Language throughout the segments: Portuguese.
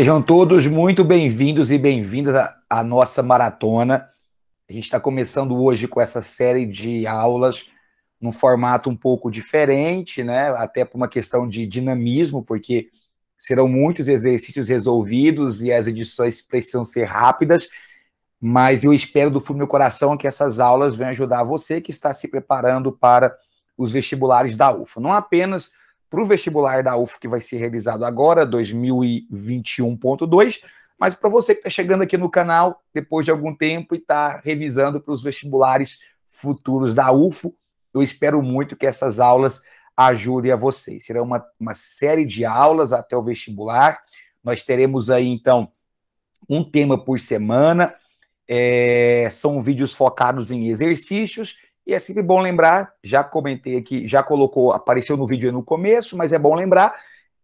Sejam todos muito bem-vindos e bem-vindas à nossa maratona. A gente está começando hoje com essa série de aulas num formato um pouco diferente, né? Até por uma questão de dinamismo, porque serão muitos exercícios resolvidos e as edições precisam ser rápidas. Mas eu espero do fundo do meu coração que essas aulas venham ajudar você que está se preparando para os vestibulares da UFA. Não apenas para o vestibular da UF, que vai ser realizado agora, 2021.2, mas para você que está chegando aqui no canal depois de algum tempo e está revisando para os vestibulares futuros da UFO, eu espero muito que essas aulas ajudem a vocês. Será uma, uma série de aulas até o vestibular. Nós teremos aí, então, um tema por semana. É, são vídeos focados em exercícios e é sempre bom lembrar, já comentei aqui, já colocou, apareceu no vídeo no começo, mas é bom lembrar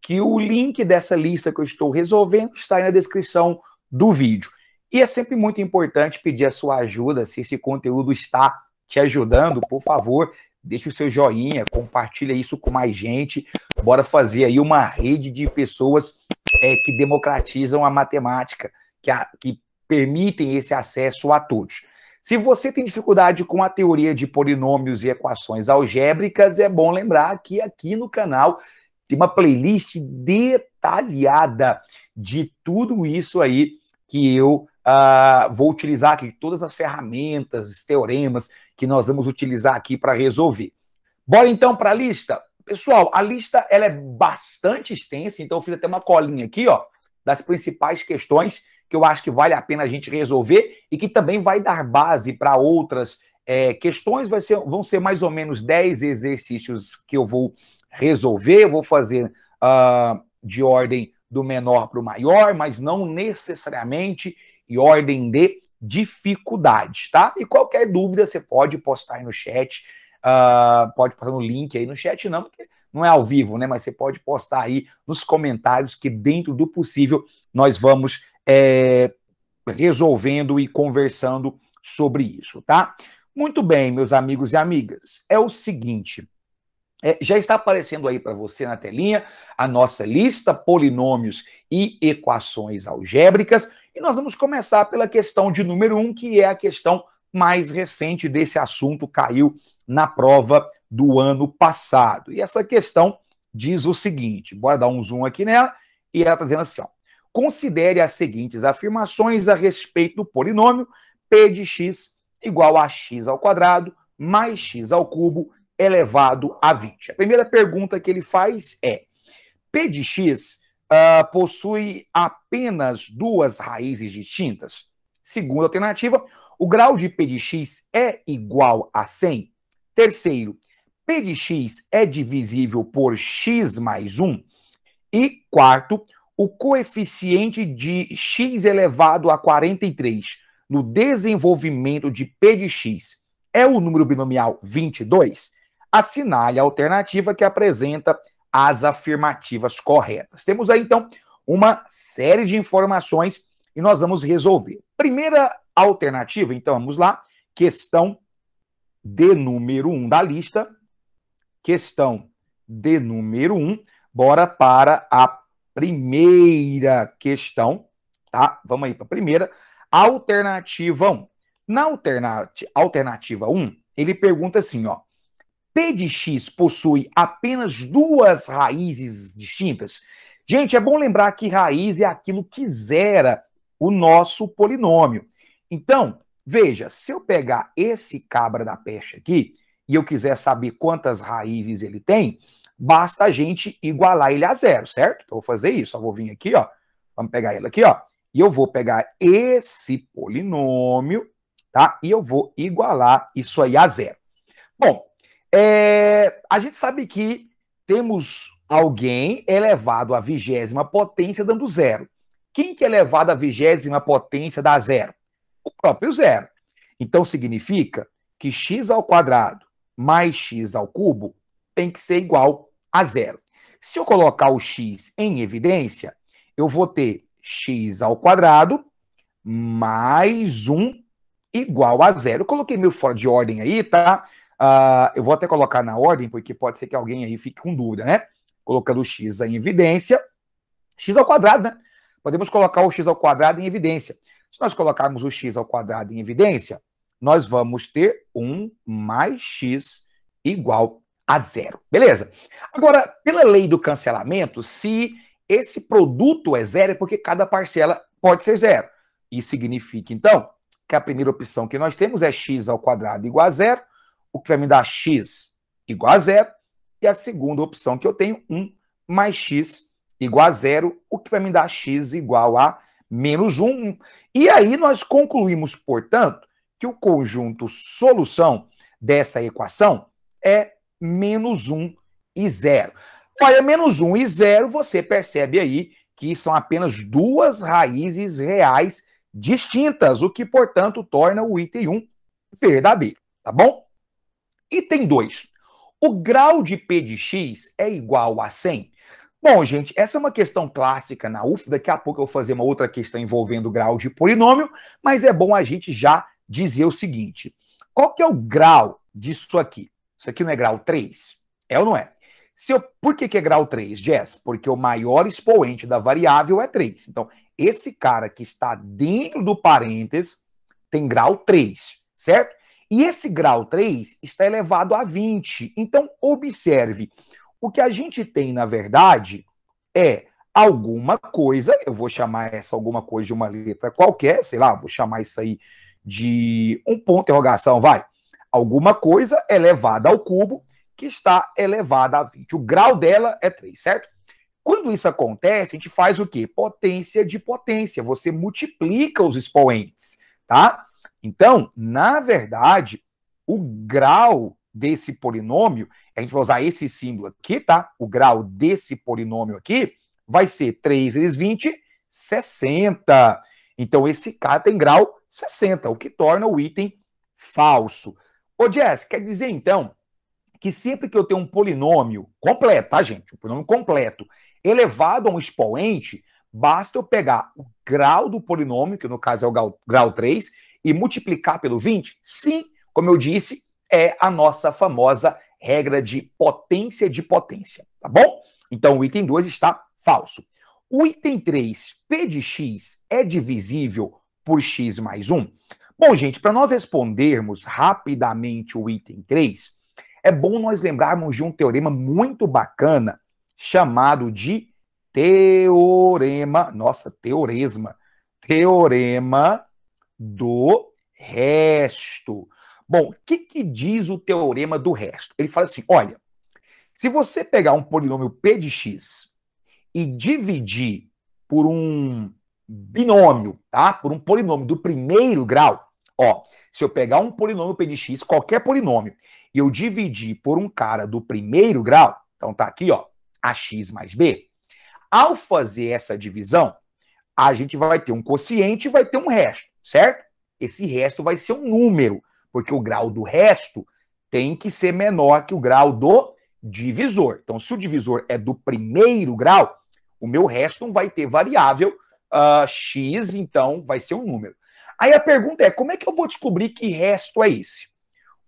que o link dessa lista que eu estou resolvendo está aí na descrição do vídeo. E é sempre muito importante pedir a sua ajuda, se esse conteúdo está te ajudando, por favor, deixe o seu joinha, compartilha isso com mais gente. Bora fazer aí uma rede de pessoas é, que democratizam a matemática, que, a, que permitem esse acesso a todos. Se você tem dificuldade com a teoria de polinômios e equações algébricas, é bom lembrar que aqui no canal tem uma playlist detalhada de tudo isso aí que eu uh, vou utilizar aqui, todas as ferramentas, teoremas que nós vamos utilizar aqui para resolver. Bora então para a lista? Pessoal, a lista ela é bastante extensa, então eu fiz até uma colinha aqui, ó, das principais questões que eu acho que vale a pena a gente resolver e que também vai dar base para outras é, questões. Vai ser, vão ser mais ou menos 10 exercícios que eu vou resolver, eu vou fazer uh, de ordem do menor para o maior, mas não necessariamente em ordem de dificuldades, tá? E qualquer dúvida você pode postar aí no chat, uh, pode postar no link aí no chat, não, porque não é ao vivo, né? Mas você pode postar aí nos comentários que dentro do possível nós vamos é, resolvendo e conversando sobre isso, tá? Muito bem, meus amigos e amigas, é o seguinte. É, já está aparecendo aí para você na telinha a nossa lista polinômios e equações algébricas. E nós vamos começar pela questão de número 1, um, que é a questão mais recente desse assunto, caiu na prova do ano passado. E essa questão diz o seguinte: bora dar um zoom aqui nela, e ela está dizendo assim: ó, Considere as seguintes afirmações a respeito do polinômio p de x igual a x ao quadrado mais x ao cubo elevado a 20. A primeira pergunta que ele faz é: p de x uh, possui apenas duas raízes distintas? Segunda alternativa, o grau de p de x é igual a 100? Terceiro, p de x é divisível por x mais 1? E quarto, o coeficiente de x elevado a 43 no desenvolvimento de p de x é o número binomial 22, assinale a alternativa que apresenta as afirmativas corretas. Temos aí, então, uma série de informações e nós vamos resolver. Primeira alternativa, então, vamos lá, questão de número 1 um da lista, questão de número 1, um, bora para a primeira questão, tá? Vamos aí para a primeira. Alternativa 1. Na alternati alternativa 1, ele pergunta assim, ó. P de x possui apenas duas raízes distintas? Gente, é bom lembrar que raiz é aquilo que zera o nosso polinômio. Então, veja, se eu pegar esse cabra da peste aqui e eu quiser saber quantas raízes ele tem, basta a gente igualar ele a zero, certo? Então, eu vou fazer isso, eu vou vir aqui, ó, vamos pegar ele aqui, ó, e eu vou pegar esse polinômio, tá? E eu vou igualar isso aí a zero. Bom, é, a gente sabe que temos alguém elevado à vigésima potência dando zero. Quem que é elevado à vigésima potência dá zero? O próprio zero. Então significa que x ao quadrado mais x ao cubo tem que ser igual a zero. Se eu colocar o x em evidência, eu vou ter x ao quadrado mais 1 igual a zero. Eu coloquei meio fora de ordem aí, tá? Uh, eu vou até colocar na ordem, porque pode ser que alguém aí fique com dúvida, né? Colocando o x em evidência, x ao quadrado, né? Podemos colocar o x ao quadrado em evidência. Se nós colocarmos o x ao quadrado em evidência, nós vamos ter 1 mais x igual a zero. Beleza? Agora, pela lei do cancelamento, se esse produto é zero, é porque cada parcela pode ser zero. Isso significa, então, que a primeira opção que nós temos é x ao quadrado igual a zero, o que vai me dar x igual a zero, e a segunda opção que eu tenho, 1 mais x igual a zero, o que vai me dar x igual a menos 1. E aí nós concluímos, portanto, que o conjunto solução dessa equação é menos 1 e 0. Olha, menos 1 e 0, você percebe aí que são apenas duas raízes reais distintas, o que, portanto, torna o item 1 verdadeiro, tá bom? Item 2. O grau de P de X é igual a 100? Bom, gente, essa é uma questão clássica na UF. Daqui a pouco eu vou fazer uma outra questão envolvendo o grau de polinômio, mas é bom a gente já dizer o seguinte: qual que é o grau disso aqui? Isso aqui não é grau 3? É ou não é? Se eu, por que, que é grau 3, Jess? Porque o maior expoente da variável é 3. Então, esse cara que está dentro do parênteses tem grau 3, certo? E esse grau 3 está elevado a 20. Então, observe, o que a gente tem, na verdade, é alguma coisa, eu vou chamar essa alguma coisa de uma letra qualquer, sei lá, vou chamar isso aí de um ponto de interrogação, vai alguma coisa elevada é ao cubo que está elevada a 20. O grau dela é 3, certo? Quando isso acontece, a gente faz o quê? Potência de potência. Você multiplica os expoentes, tá? Então, na verdade, o grau desse polinômio, a gente vai usar esse símbolo aqui, tá? O grau desse polinômio aqui vai ser 3 vezes 20, 60. Então, esse K tem grau 60, o que torna o item falso. Ô, Jess, quer dizer então que sempre que eu tenho um polinômio completo, tá, gente? Um polinômio completo elevado a um expoente, basta eu pegar o grau do polinômio, que no caso é o grau, grau 3, e multiplicar pelo 20? Sim, como eu disse, é a nossa famosa regra de potência de potência, tá bom? Então o item 2 está falso. O item 3, P de x é divisível por x mais 1? Bom, gente, para nós respondermos rapidamente o item 3, é bom nós lembrarmos de um teorema muito bacana chamado de teorema, nossa, teoresma, teorema do resto. Bom, o que, que diz o teorema do resto? Ele fala assim: olha, se você pegar um polinômio p de x e dividir por um binômio, tá? Por um polinômio do primeiro grau, Ó, se eu pegar um polinômio P de X, qualquer polinômio, e eu dividir por um cara do primeiro grau, então tá aqui, ó, ax mais b. Ao fazer essa divisão, a gente vai ter um quociente e vai ter um resto, certo? Esse resto vai ser um número, porque o grau do resto tem que ser menor que o grau do divisor. Então, se o divisor é do primeiro grau, o meu resto não vai ter variável uh, x, então vai ser um número. Aí a pergunta é: como é que eu vou descobrir que resto é esse?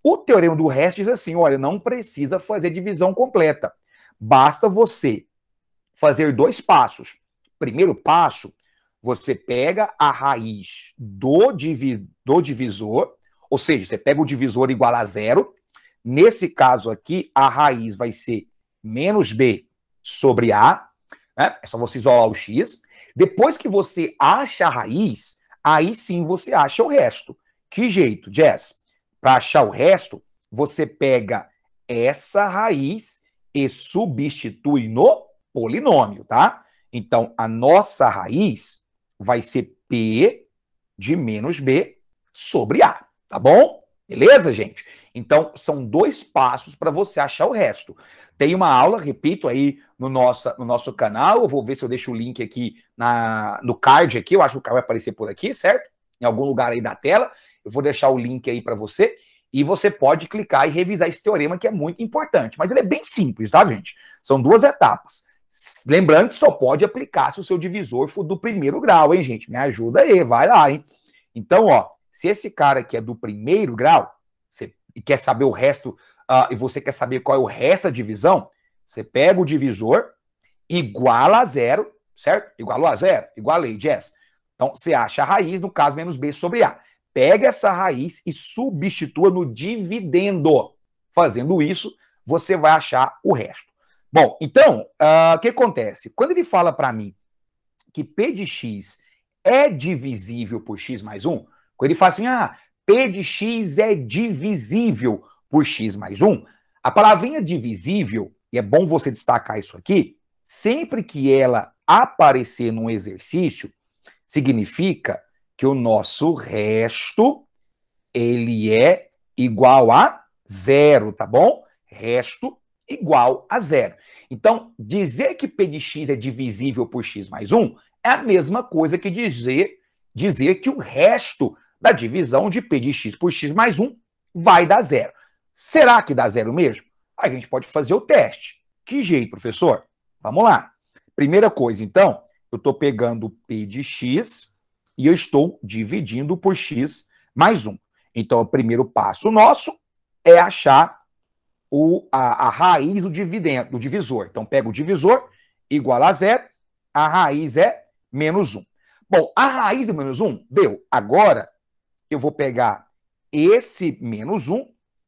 O teorema do resto diz assim: olha, não precisa fazer divisão completa. Basta você fazer dois passos. Primeiro passo, você pega a raiz do, divi do divisor, ou seja, você pega o divisor igual a zero. Nesse caso aqui, a raiz vai ser menos b sobre a. Né? É só você isolar o x. Depois que você acha a raiz, aí sim você acha o resto. Que jeito, Jess? Para achar o resto, você pega essa raiz e substitui no polinômio, tá? Então, a nossa raiz vai ser P de menos B sobre A, tá bom? Beleza, gente? Então, são dois passos para você achar o resto. Tem uma aula, repito, aí no, nossa, no nosso canal. Eu vou ver se eu deixo o link aqui na, no card aqui. Eu acho que o card vai aparecer por aqui, certo? Em algum lugar aí da tela. Eu vou deixar o link aí para você. E você pode clicar e revisar esse teorema que é muito importante. Mas ele é bem simples, tá, gente? São duas etapas. Lembrando que só pode aplicar se o seu divisor for do primeiro grau, hein, gente? Me ajuda aí, vai lá, hein? Então, ó, se esse cara que é do primeiro grau você, e quer saber o resto, uh, e você quer saber qual é o resto da divisão, você pega o divisor, iguala a zero, certo? Igualou a zero, igualei, Jess. Então, você acha a raiz, no caso, menos B sobre A. Pega essa raiz e substitua no dividendo. Fazendo isso, você vai achar o resto. Bom, então, ah, o uh, que acontece? Quando ele fala para mim que P de X é divisível por X mais 1, quando ele fala assim, ah, P de X é divisível por X mais 1, a palavrinha divisível, e é bom você destacar isso aqui, sempre que ela aparecer num exercício, significa que o nosso resto ele é igual a zero, tá bom? Resto igual a zero. Então, dizer que P de X é divisível por X mais 1 é a mesma coisa que dizer, dizer que o resto da divisão de p de x por x mais 1 vai dar zero. Será que dá zero mesmo? A gente pode fazer o teste. Que jeito, professor? Vamos lá. Primeira coisa, então, eu estou pegando p de x e eu estou dividindo por x mais 1. Então, o primeiro passo nosso é achar o, a, a raiz do, dividendo, do divisor. Então, pega o divisor igual a zero, a raiz é menos 1. Bom, a raiz de menos 1 deu. Agora, eu vou pegar esse menos 1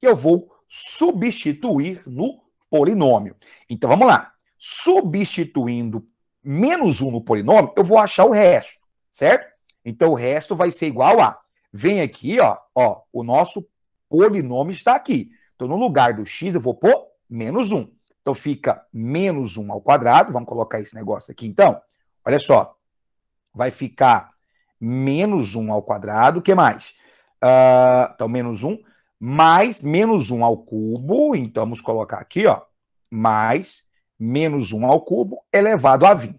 e eu vou substituir no polinômio. Então vamos lá. Substituindo menos 1 no polinômio, eu vou achar o resto, certo? Então o resto vai ser igual a. Vem aqui, ó, ó, o nosso polinômio está aqui. Então no lugar do x eu vou pôr menos 1. Então fica menos 1 ao quadrado. Vamos colocar esse negócio aqui então. Olha só. Vai ficar menos 1 ao quadrado, o que mais? Uh, então, menos 1, mais menos 1 ao cubo, então vamos colocar aqui, ó, mais menos 1 ao cubo elevado a 20.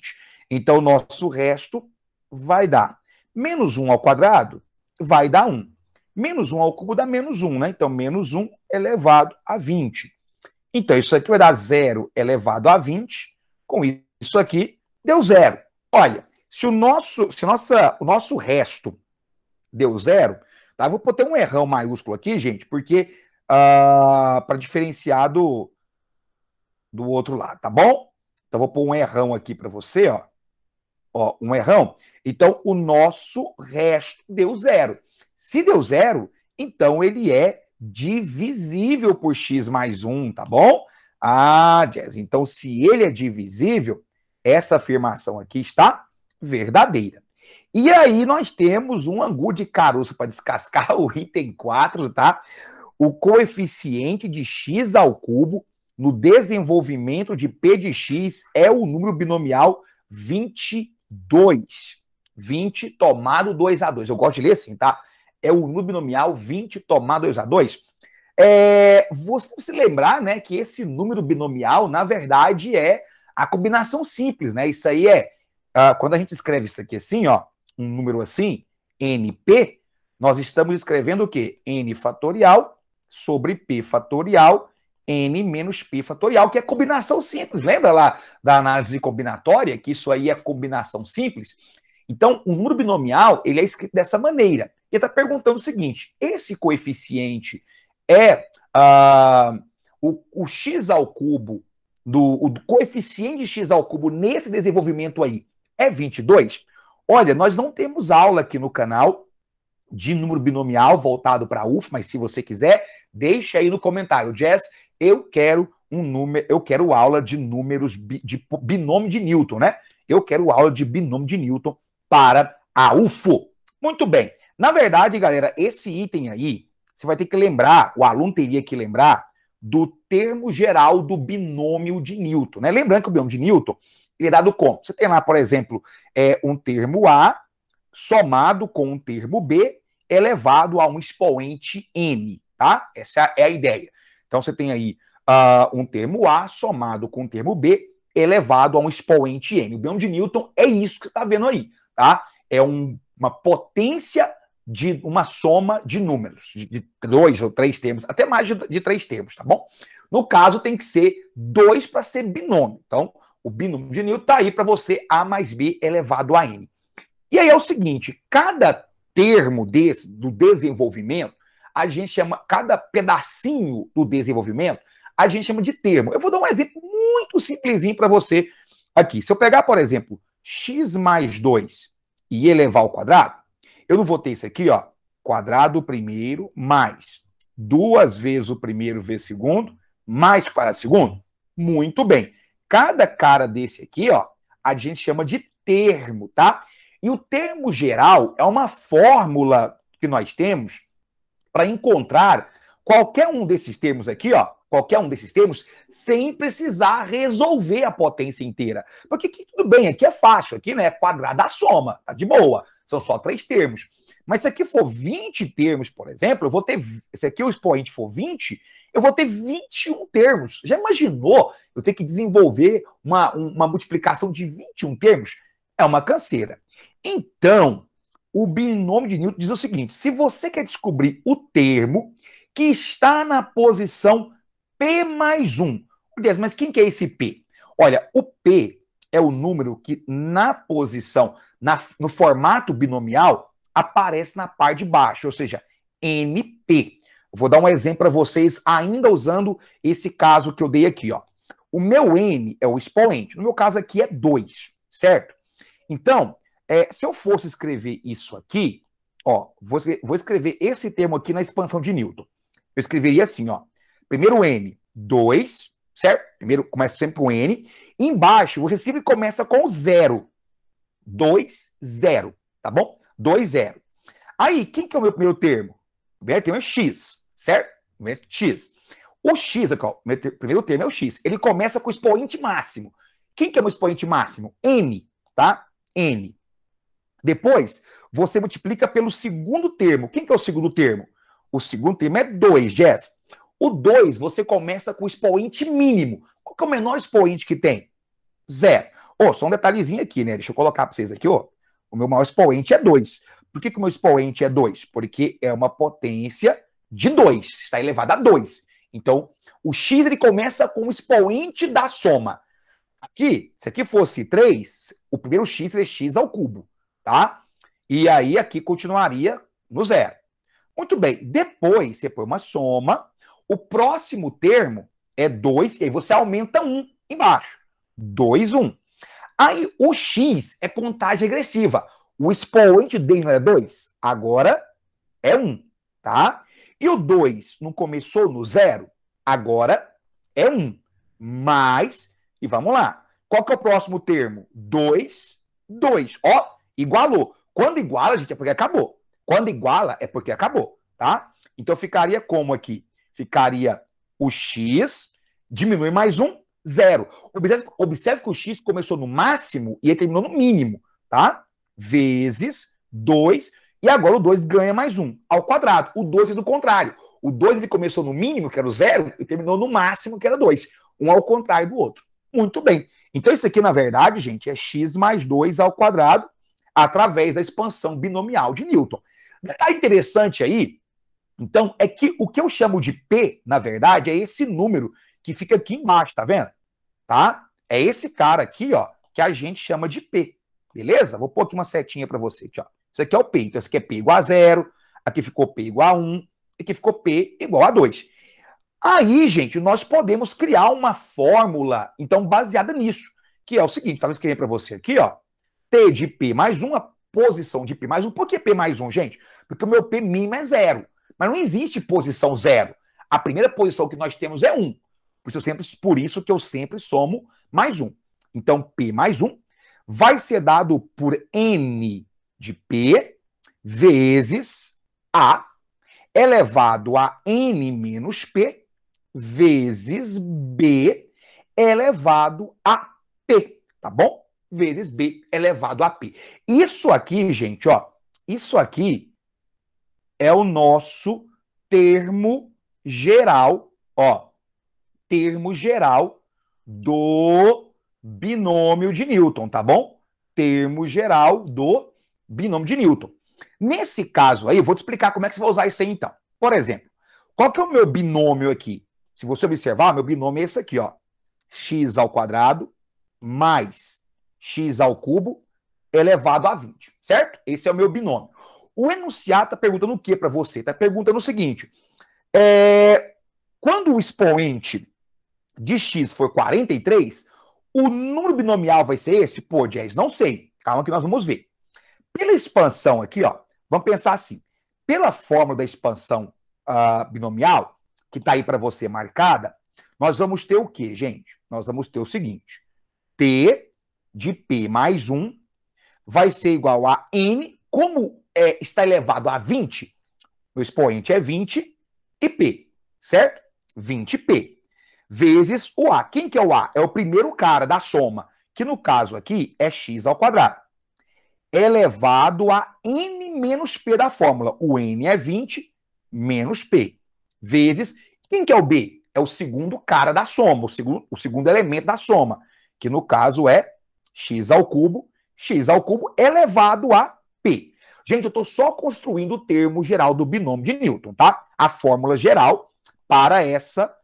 Então, o nosso resto vai dar menos 1 ao quadrado, vai dar 1. Menos 1 ao cubo dá menos 1, né? Então, menos 1 elevado a 20. Então, isso aqui vai dar 0 elevado a 20. Com isso aqui, deu zero. Olha, se o nosso, se nossa, o nosso resto deu zero, tá? Eu vou botar um errão maiúsculo aqui, gente, porque uh, ah, para diferenciar do, do outro lado, tá bom? Então vou pôr um errão aqui para você, ó. Ó, um errão. Então o nosso resto deu zero. Se deu zero, então ele é divisível por x mais 1, tá bom? Ah, Jazz, então se ele é divisível, essa afirmação aqui está verdadeira. E aí nós temos um angu de caroço para descascar o item 4, tá? O coeficiente de x ao cubo no desenvolvimento de p de x é o número binomial 22. 20 tomado 2 a 2. Eu gosto de ler assim, tá? É o número binomial 20 tomado 2 a 2. É, você tem que se lembrar, né, que esse número binomial, na verdade, é a combinação simples, né? Isso aí é ah, quando a gente escreve isso aqui assim, ó, um número assim, NP, nós estamos escrevendo o quê? N fatorial sobre P fatorial, N menos P fatorial, que é combinação simples. Lembra lá da análise combinatória, que isso aí é combinação simples? Então, o número binomial, ele é escrito dessa maneira. Ele está perguntando o seguinte, esse coeficiente é ah, o, o x ao cubo, do, o coeficiente de x ao cubo nesse desenvolvimento aí, é 22. Olha, nós não temos aula aqui no canal de número binomial voltado para a UF, mas se você quiser, deixa aí no comentário, Jess, eu quero um número, eu quero aula de números bi, de binômio de Newton, né? Eu quero aula de binômio de Newton para a UFO. Muito bem. Na verdade, galera, esse item aí, você vai ter que lembrar, o aluno teria que lembrar do termo geral do binômio de Newton, né? Lembrando que o binômio de Newton ele é dado como? Você tem lá, por exemplo, é, um termo A somado com um termo B elevado a um expoente N, tá? Essa é a é ideia. Então você tem aí uh, um termo A somado com um termo B elevado a um expoente N. O Bion de Newton é isso que você está vendo aí, tá? É um, uma potência de uma soma de números, de, dois ou três termos, até mais de, de três termos, tá bom? No caso, tem que ser dois para ser binômio. Então, o binômio de Newton está aí para você A mais B elevado a N. E aí é o seguinte: cada termo desse, do desenvolvimento, a gente chama, cada pedacinho do desenvolvimento, a gente chama de termo. Eu vou dar um exemplo muito simplesinho para você aqui. Se eu pegar, por exemplo, x mais 2 e elevar ao quadrado, eu não vou ter isso aqui, ó, quadrado primeiro mais duas vezes o primeiro vezes segundo mais quadrado segundo. Muito bem. Cada cara desse aqui, ó, a gente chama de termo, tá? E o termo geral é uma fórmula que nós temos para encontrar qualquer um desses termos aqui, ó, qualquer um desses termos, sem precisar resolver a potência inteira. Porque aqui, tudo bem, aqui é fácil, aqui né, é quadrada a soma, tá de boa, são só três termos. Mas se aqui for 20 termos, por exemplo, eu vou ter. Se aqui o expoente for 20, eu vou ter 21 termos. Já imaginou eu ter que desenvolver uma, uma multiplicação de 21 termos? É uma canseira. Então, o binômio de Newton diz o seguinte: se você quer descobrir o termo que está na posição P mais 1. mas quem que é esse P? Olha, o P é o número que na posição, na, no formato binomial, aparece na parte de baixo, ou seja, NP. Vou dar um exemplo para vocês, ainda usando esse caso que eu dei aqui. Ó. O meu N é o expoente, no meu caso aqui é 2, certo? Então, é, se eu fosse escrever isso aqui, ó, vou, vou escrever esse termo aqui na expansão de Newton. Eu escreveria assim, ó. Primeiro N, 2, certo? Primeiro começa sempre com N. Embaixo, você sempre começa com zero. 2, 0, tá bom? 2,0. Aí, quem que é o meu primeiro termo? O primeiro termo é X, certo? O é X. O X, aqui, ó, o primeiro termo é o X. Ele começa com o expoente máximo. Quem que é o expoente máximo? N, tá? N. Depois, você multiplica pelo segundo termo. Quem que é o segundo termo? O segundo termo é 2, Jess. O 2, você começa com o expoente mínimo. Qual que é o menor expoente que tem? Zero. oh, só um detalhezinho aqui, né? Deixa eu colocar para vocês aqui, ó. O meu maior expoente é 2. Por que, que o meu expoente é 2? Porque é uma potência de 2, está elevada a 2. Então, o x ele começa com o expoente da soma. Aqui, se aqui fosse 3, o primeiro x seria é x ao cubo, tá? E aí aqui continuaria no zero. Muito bem, depois você põe uma soma, o próximo termo é 2, e aí você aumenta 1 embaixo. 2, 1. Aí o X é contagem regressiva. O expoente dele não é 2, agora é 1, um, tá? E o 2 não começou no zero, agora é 1. Um. Mais, e vamos lá. Qual que é o próximo termo? 2, 2. Ó, igualou. Quando iguala, gente, é porque acabou. Quando iguala, é porque acabou, tá? Então ficaria como aqui? Ficaria o x, diminui mais um, Zero. Observe, observe que o x começou no máximo e ele terminou no mínimo, tá? Vezes 2, e agora o 2 ganha mais 1 um, ao quadrado. O 2 fez o contrário. O 2 ele começou no mínimo, que era o zero, e terminou no máximo, que era 2. Um ao contrário do outro. Muito bem. Então isso aqui, na verdade, gente, é x mais 2 ao quadrado através da expansão binomial de Newton. Tá interessante aí, então, é que o que eu chamo de P, na verdade, é esse número que fica aqui embaixo, tá vendo? Tá? É esse cara aqui, ó, que a gente chama de P. Beleza? Vou pôr aqui uma setinha para você aqui, ó. Isso aqui é o P. Então, esse aqui é P igual a zero, aqui ficou P igual a 1, aqui ficou P igual a 2. Aí, gente, nós podemos criar uma fórmula, então, baseada nisso, que é o seguinte, estava escrevendo para você aqui, ó, T de P mais 1, a posição de P mais 1. Por que P mais 1, gente? Porque o meu P mínimo é zero, mas não existe posição zero. A primeira posição que nós temos é 1. Por isso, sempre, por isso que eu sempre somo mais um. Então, P mais um vai ser dado por N de P vezes A elevado a N menos P vezes B elevado a P, tá bom? Vezes B elevado a P. Isso aqui, gente, ó, isso aqui é o nosso termo geral, ó, termo geral do binômio de Newton, tá bom? Termo geral do binômio de Newton. Nesse caso aí, eu vou te explicar como é que você vai usar isso aí então. Por exemplo, qual que é o meu binômio aqui? Se você observar, meu binômio é esse aqui, ó. x ao quadrado mais x ao cubo elevado a 20, certo? Esse é o meu binômio. O enunciado está perguntando o que para você? Está perguntando o seguinte: é, quando o expoente de x for 43, o número binomial vai ser esse? Pô, Jazz, não sei. Calma que nós vamos ver. Pela expansão aqui, ó, vamos pensar assim. Pela fórmula da expansão uh, binomial, que está aí para você marcada, nós vamos ter o quê, gente? Nós vamos ter o seguinte. T de P mais 1 vai ser igual a N, como é, está elevado a 20, o expoente é 20 e P, certo? 20P vezes o A. Quem que é o A? É o primeiro cara da soma, que no caso aqui é x ao quadrado. É elevado a n menos p da fórmula. O n é 20 menos p. Vezes, quem que é o B? É o segundo cara da soma, o segundo, o segundo elemento da soma, que no caso é x ao cubo, x ao cubo elevado a p. Gente, eu estou só construindo o termo geral do binômio de Newton, tá? A fórmula geral para essa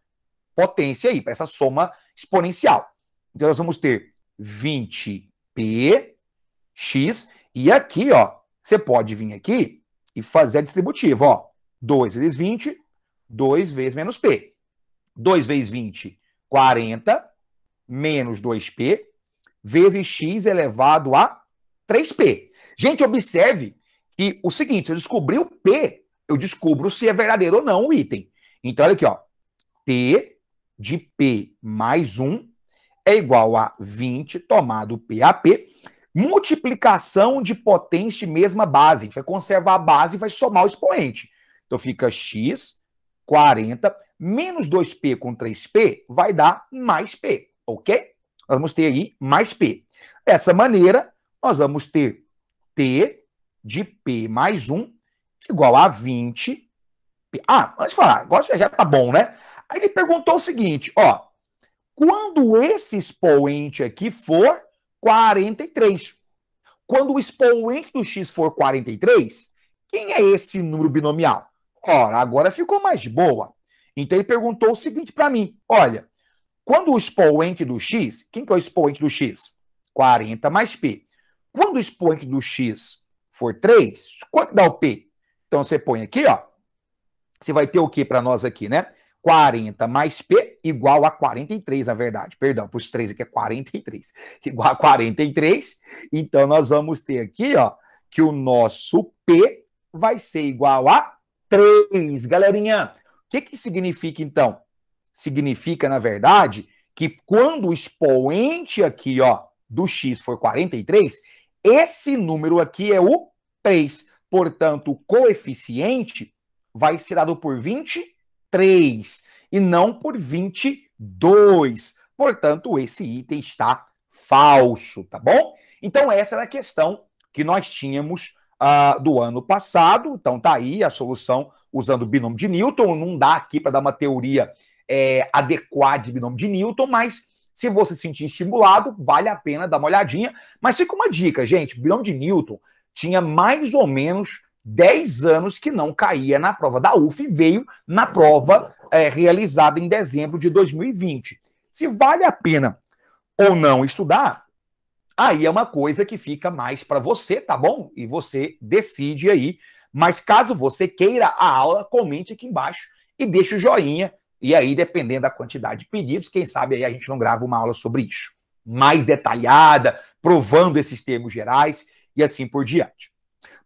potência aí, para essa soma exponencial. Então, nós vamos ter 20 px e aqui, ó, você pode vir aqui e fazer a distributiva, ó. 2 vezes 20, 2 vezes menos p. 2 vezes 20, 40, menos 2p, vezes x elevado a 3p. Gente, observe que o seguinte, se eu descobri o p, eu descubro se é verdadeiro ou não o item. Então, olha aqui, ó. T de P mais 1 é igual a 20 tomado PAP, multiplicação de potência de mesma base. A gente vai conservar a base e vai somar o expoente. Então fica x, 40, menos 2p com 3p vai dar mais p, ok? Nós vamos ter aí mais p. Dessa maneira, nós vamos ter t de p mais 1 igual a 20. Ah, antes de falar, agora já está bom, né? Aí ele perguntou o seguinte: ó, quando esse expoente aqui for 43. Quando o expoente do x for 43, quem é esse número binomial? Ora, agora ficou mais boa. Então ele perguntou o seguinte para mim: olha, quando o expoente do x, quem que é o expoente do x? 40 mais p. Quando o expoente do x for 3, quanto dá o p? Então você põe aqui, ó. Você vai ter o que para nós aqui, né? 40 mais P igual a 43, na verdade. Perdão, para os três aqui é 43. Igual a 43. Então, nós vamos ter aqui, ó, que o nosso P vai ser igual a 3. Galerinha, o que, que significa, então? Significa, na verdade, que quando o expoente aqui, ó, do X for 43, esse número aqui é o 3. Portanto, o coeficiente vai ser dado por 20 3 e não por 22. Portanto, esse item está falso, tá bom? Então, essa era a questão que nós tínhamos uh, do ano passado. Então, tá aí a solução usando o binômio de Newton. Não dá aqui para dar uma teoria é, adequada de binômio de Newton, mas se você se sentir estimulado, vale a pena dar uma olhadinha. Mas fica uma dica, gente: o binômio de Newton tinha mais ou menos 10 anos que não caía na prova da UF e veio na prova é, realizada em dezembro de 2020. Se vale a pena ou não estudar, aí é uma coisa que fica mais para você, tá bom? E você decide aí. Mas caso você queira a aula, comente aqui embaixo e deixe o joinha. E aí, dependendo da quantidade de pedidos, quem sabe aí a gente não grava uma aula sobre isso, mais detalhada, provando esses termos gerais e assim por diante.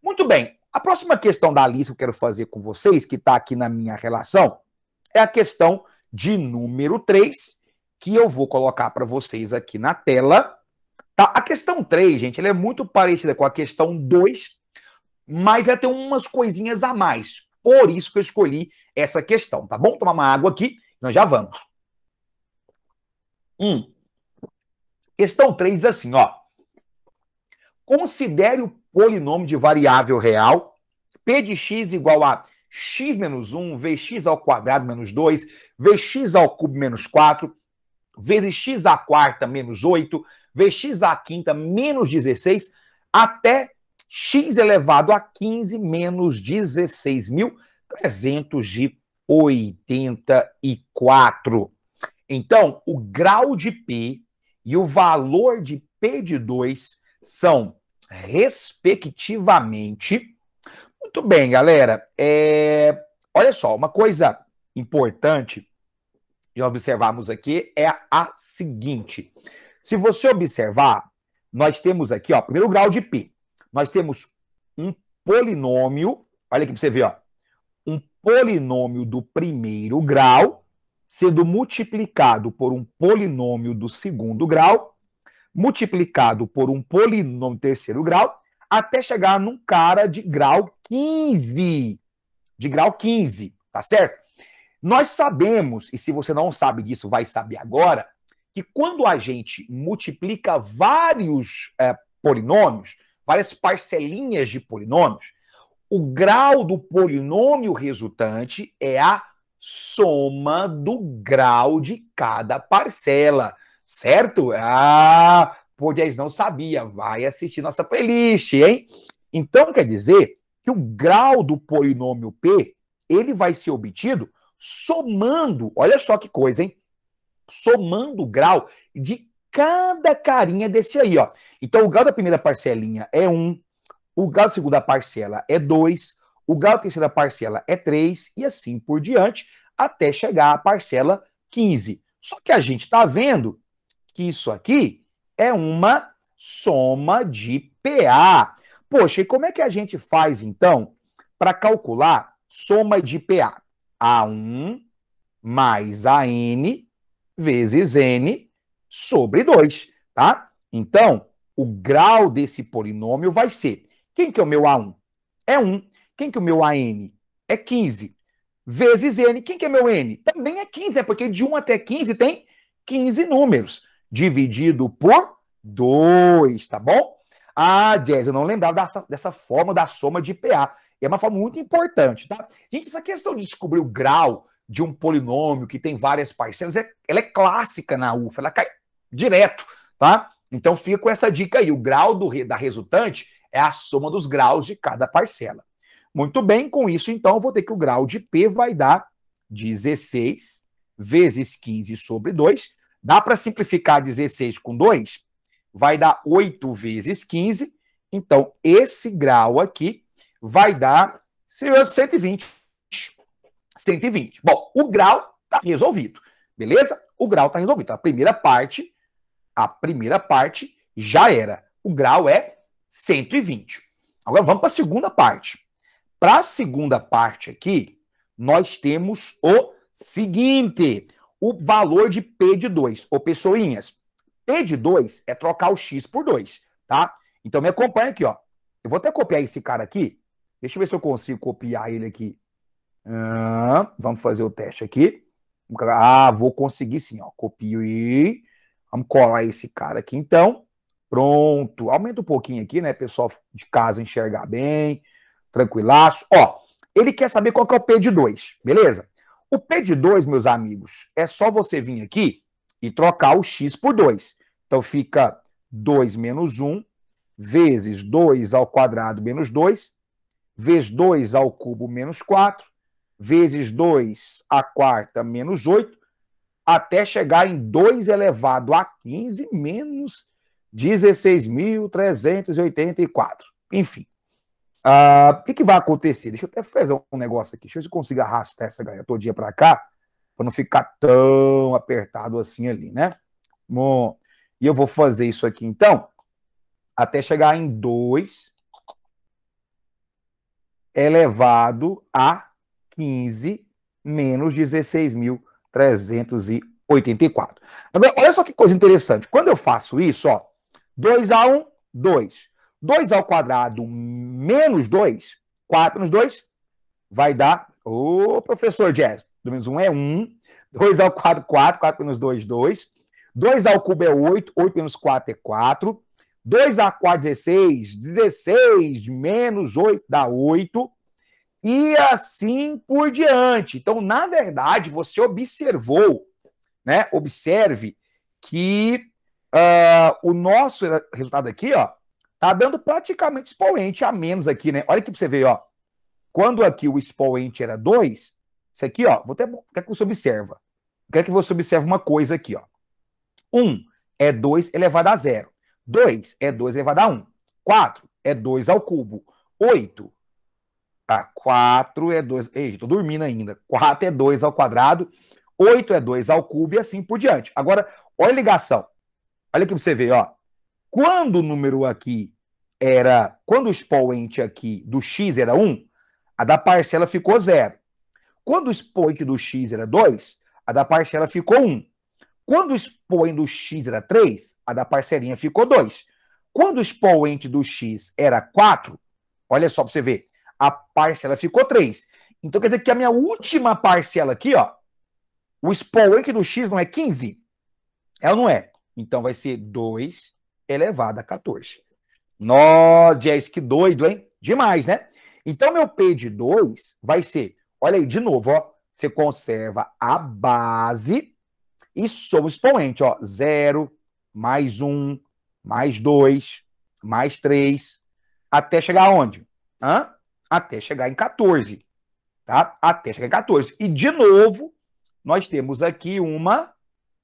Muito bem, a próxima questão da lista que eu quero fazer com vocês, que está aqui na minha relação, é a questão de número 3, que eu vou colocar para vocês aqui na tela. Tá? A questão 3, gente, ela é muito parecida com a questão 2, mas ela tem umas coisinhas a mais. Por isso que eu escolhi essa questão, tá bom? Tomar uma água aqui, nós já vamos. Hum. Questão 3 diz assim, ó. Considere o polinômio de variável real, p de x igual a x menos 1, vx ao quadrado menos 2, vx ao cubo menos 4, vezes x à quarta menos 8, vx à quinta menos 16, até x elevado a 15 menos 16.384. Então, o grau de P e o valor de P de 2 são respectivamente. Muito bem, galera. É... Olha só, uma coisa importante de observarmos aqui é a seguinte. Se você observar, nós temos aqui, ó, primeiro grau de π. Nós temos um polinômio, olha aqui para você ver, ó, um polinômio do primeiro grau sendo multiplicado por um polinômio do segundo grau multiplicado por um polinômio terceiro grau até chegar num cara de grau 15. De grau 15, tá certo? Nós sabemos, e se você não sabe disso, vai saber agora, que quando a gente multiplica vários é, polinômios, várias parcelinhas de polinômios, o grau do polinômio resultante é a soma do grau de cada parcela. Certo? Ah, Podias não sabia. Vai assistir nossa playlist, hein? Então quer dizer que o grau do polinômio P ele vai ser obtido somando, olha só que coisa, hein? Somando o grau de cada carinha desse aí, ó. Então o grau da primeira parcelinha é 1, o grau da segunda parcela é 2, o grau da terceira parcela é 3 e assim por diante, até chegar à parcela 15. Só que a gente está vendo que isso aqui é uma soma de PA. Poxa, e como é que a gente faz então para calcular soma de PA? A1 mais AN vezes N sobre 2, tá? Então, o grau desse polinômio vai ser. Quem que é o meu A1? É 1. Quem que é o meu AN? É 15. Vezes N. Quem que é meu N? Também é 15, é né? porque de 1 até 15 tem 15 números dividido por 2, tá bom? Ah, Jazz, eu não lembrava dessa, dessa forma da soma de PA. É uma forma muito importante, tá? Gente, essa questão de descobrir o grau de um polinômio que tem várias parcelas, é, ela é clássica na UFA, ela cai direto, tá? Então fica com essa dica aí. O grau do, da resultante é a soma dos graus de cada parcela. Muito bem, com isso, então, vou ter que o grau de P vai dar 16 vezes 15 sobre 2, Dá para simplificar 16 com 2? Vai dar 8 vezes 15. Então, esse grau aqui vai dar 120. 120. Bom, o grau está resolvido, beleza? O grau está resolvido. Então, a primeira parte, a primeira parte já era. O grau é 120. Agora vamos para a segunda parte. Para a segunda parte aqui, nós temos o seguinte: o valor de P de 2. Ô, pessoinhas, P de 2 é trocar o X por 2, tá? Então me acompanha aqui, ó. Eu vou até copiar esse cara aqui. Deixa eu ver se eu consigo copiar ele aqui. Ah, vamos fazer o teste aqui. Ah, vou conseguir sim, ó. Copio e... Vamos colar esse cara aqui, então. Pronto. Aumenta um pouquinho aqui, né, pessoal de casa enxergar bem. Tranquilaço. Ó, ele quer saber qual que é o P de 2, beleza? O P2, de meus amigos, é só você vir aqui e trocar o x por 2. Então fica 2 menos 1 vezes 2 ao quadrado menos 2, vezes 2 ao cubo menos 4, vezes 2 à quarta menos 8, até chegar em 2 elevado a 15 menos 16.384. Enfim, ah, o que, que vai acontecer? Deixa eu até fazer um negócio aqui. Deixa eu se consigo arrastar essa galera todinha para cá, para não ficar tão apertado assim ali, né? Bom, e eu vou fazer isso aqui então, até chegar em 2 elevado a 15 menos 16.384. Agora, olha só que coisa interessante. Quando eu faço isso, ó, 2 a 1, um, 2. 2 ao quadrado menos 2, 4 menos 2, vai dar. Ô, professor Jazz, 2 menos 1 é 1. 2 ao quadrado, 4. 4 menos 2, 2. 2 ao cubo é 8. 8 menos 4 é 4. 2 ao quadrado, 16. 16 menos 8 dá 8. E assim por diante. Então, na verdade, você observou, né? Observe que uh, o nosso resultado aqui, ó, Tá dando praticamente o expoente a menos aqui, né? Olha aqui pra você ver, ó. Quando aqui o expoente era 2, isso aqui, ó, vou até quero que você observa. Quero que você observe uma coisa aqui, ó. 1 um é 2 elevado a 0. 2 é 2 elevado a 1. Um. 4 é 2 ao cubo. 8 tá, 4 é 2. Ei, tô dormindo ainda. 4 é 2 ao quadrado. 8 é 2 ao cubo e assim por diante. Agora, olha a ligação. Olha aqui pra você ver, ó. Quando o número aqui era. Quando o expoente aqui do x era 1, a da parcela ficou 0. Quando o expoente do x era 2, a da parcela ficou 1. Quando o expoente do x era 3, a da parcelinha ficou 2. Quando o expoente do x era 4, olha só para você ver, a parcela ficou 3. Então quer dizer que a minha última parcela aqui, ó, o expoente do x não é 15? Ela não é. Então vai ser 2 elevado a 14. Nó, Jess, que doido, hein? Demais, né? Então, meu P de 2 vai ser, olha aí, de novo, ó. Você conserva a base e soma o expoente, ó. 0, mais 1, um, mais 2, mais 3, até chegar aonde? Hã? Até chegar em 14, tá? Até chegar em 14. E, de novo, nós temos aqui uma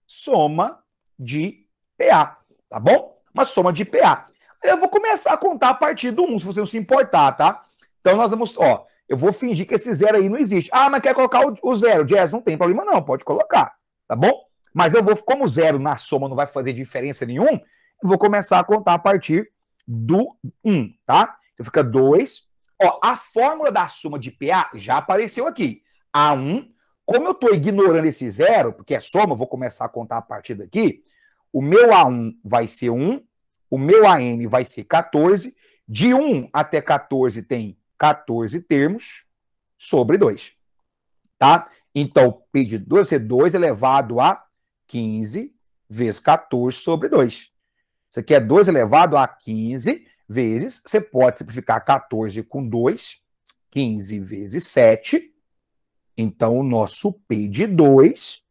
soma de PA, tá bom? uma soma de IPA. Eu vou começar a contar a partir do 1, se você não se importar, tá? Então nós vamos, ó, eu vou fingir que esse zero aí não existe. Ah, mas quer colocar o, o zero. Jazz, não tem problema não, pode colocar, tá bom? Mas eu vou, como zero na soma não vai fazer diferença nenhuma, eu vou começar a contar a partir do 1, tá? Então fica 2. Ó, a fórmula da soma de PA já apareceu aqui. A1, como eu estou ignorando esse zero, porque é soma, eu vou começar a contar a partir daqui, o meu A1 vai ser 1, o meu AN vai ser 14. De 1 até 14 tem 14 termos sobre 2. Tá? Então, P de 2 é 2 elevado a 15 vezes 14 sobre 2. Isso aqui é 2 elevado a 15 vezes. Você pode simplificar 14 com 2. 15 vezes 7. Então, o nosso P de 2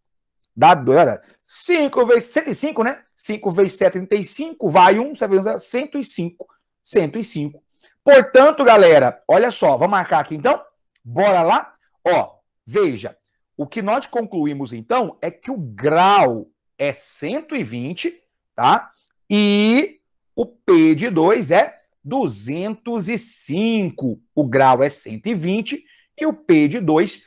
dá 2. Olha, 5 vezes 105, né? 5 vezes 75 vai 1, 7 vezes 105. 105. Portanto, galera, olha só, vamos marcar aqui então? Bora lá? Ó, veja, o que nós concluímos então é que o grau é 120, tá? E o P de 2 é 205. O grau é 120 e o P de 2,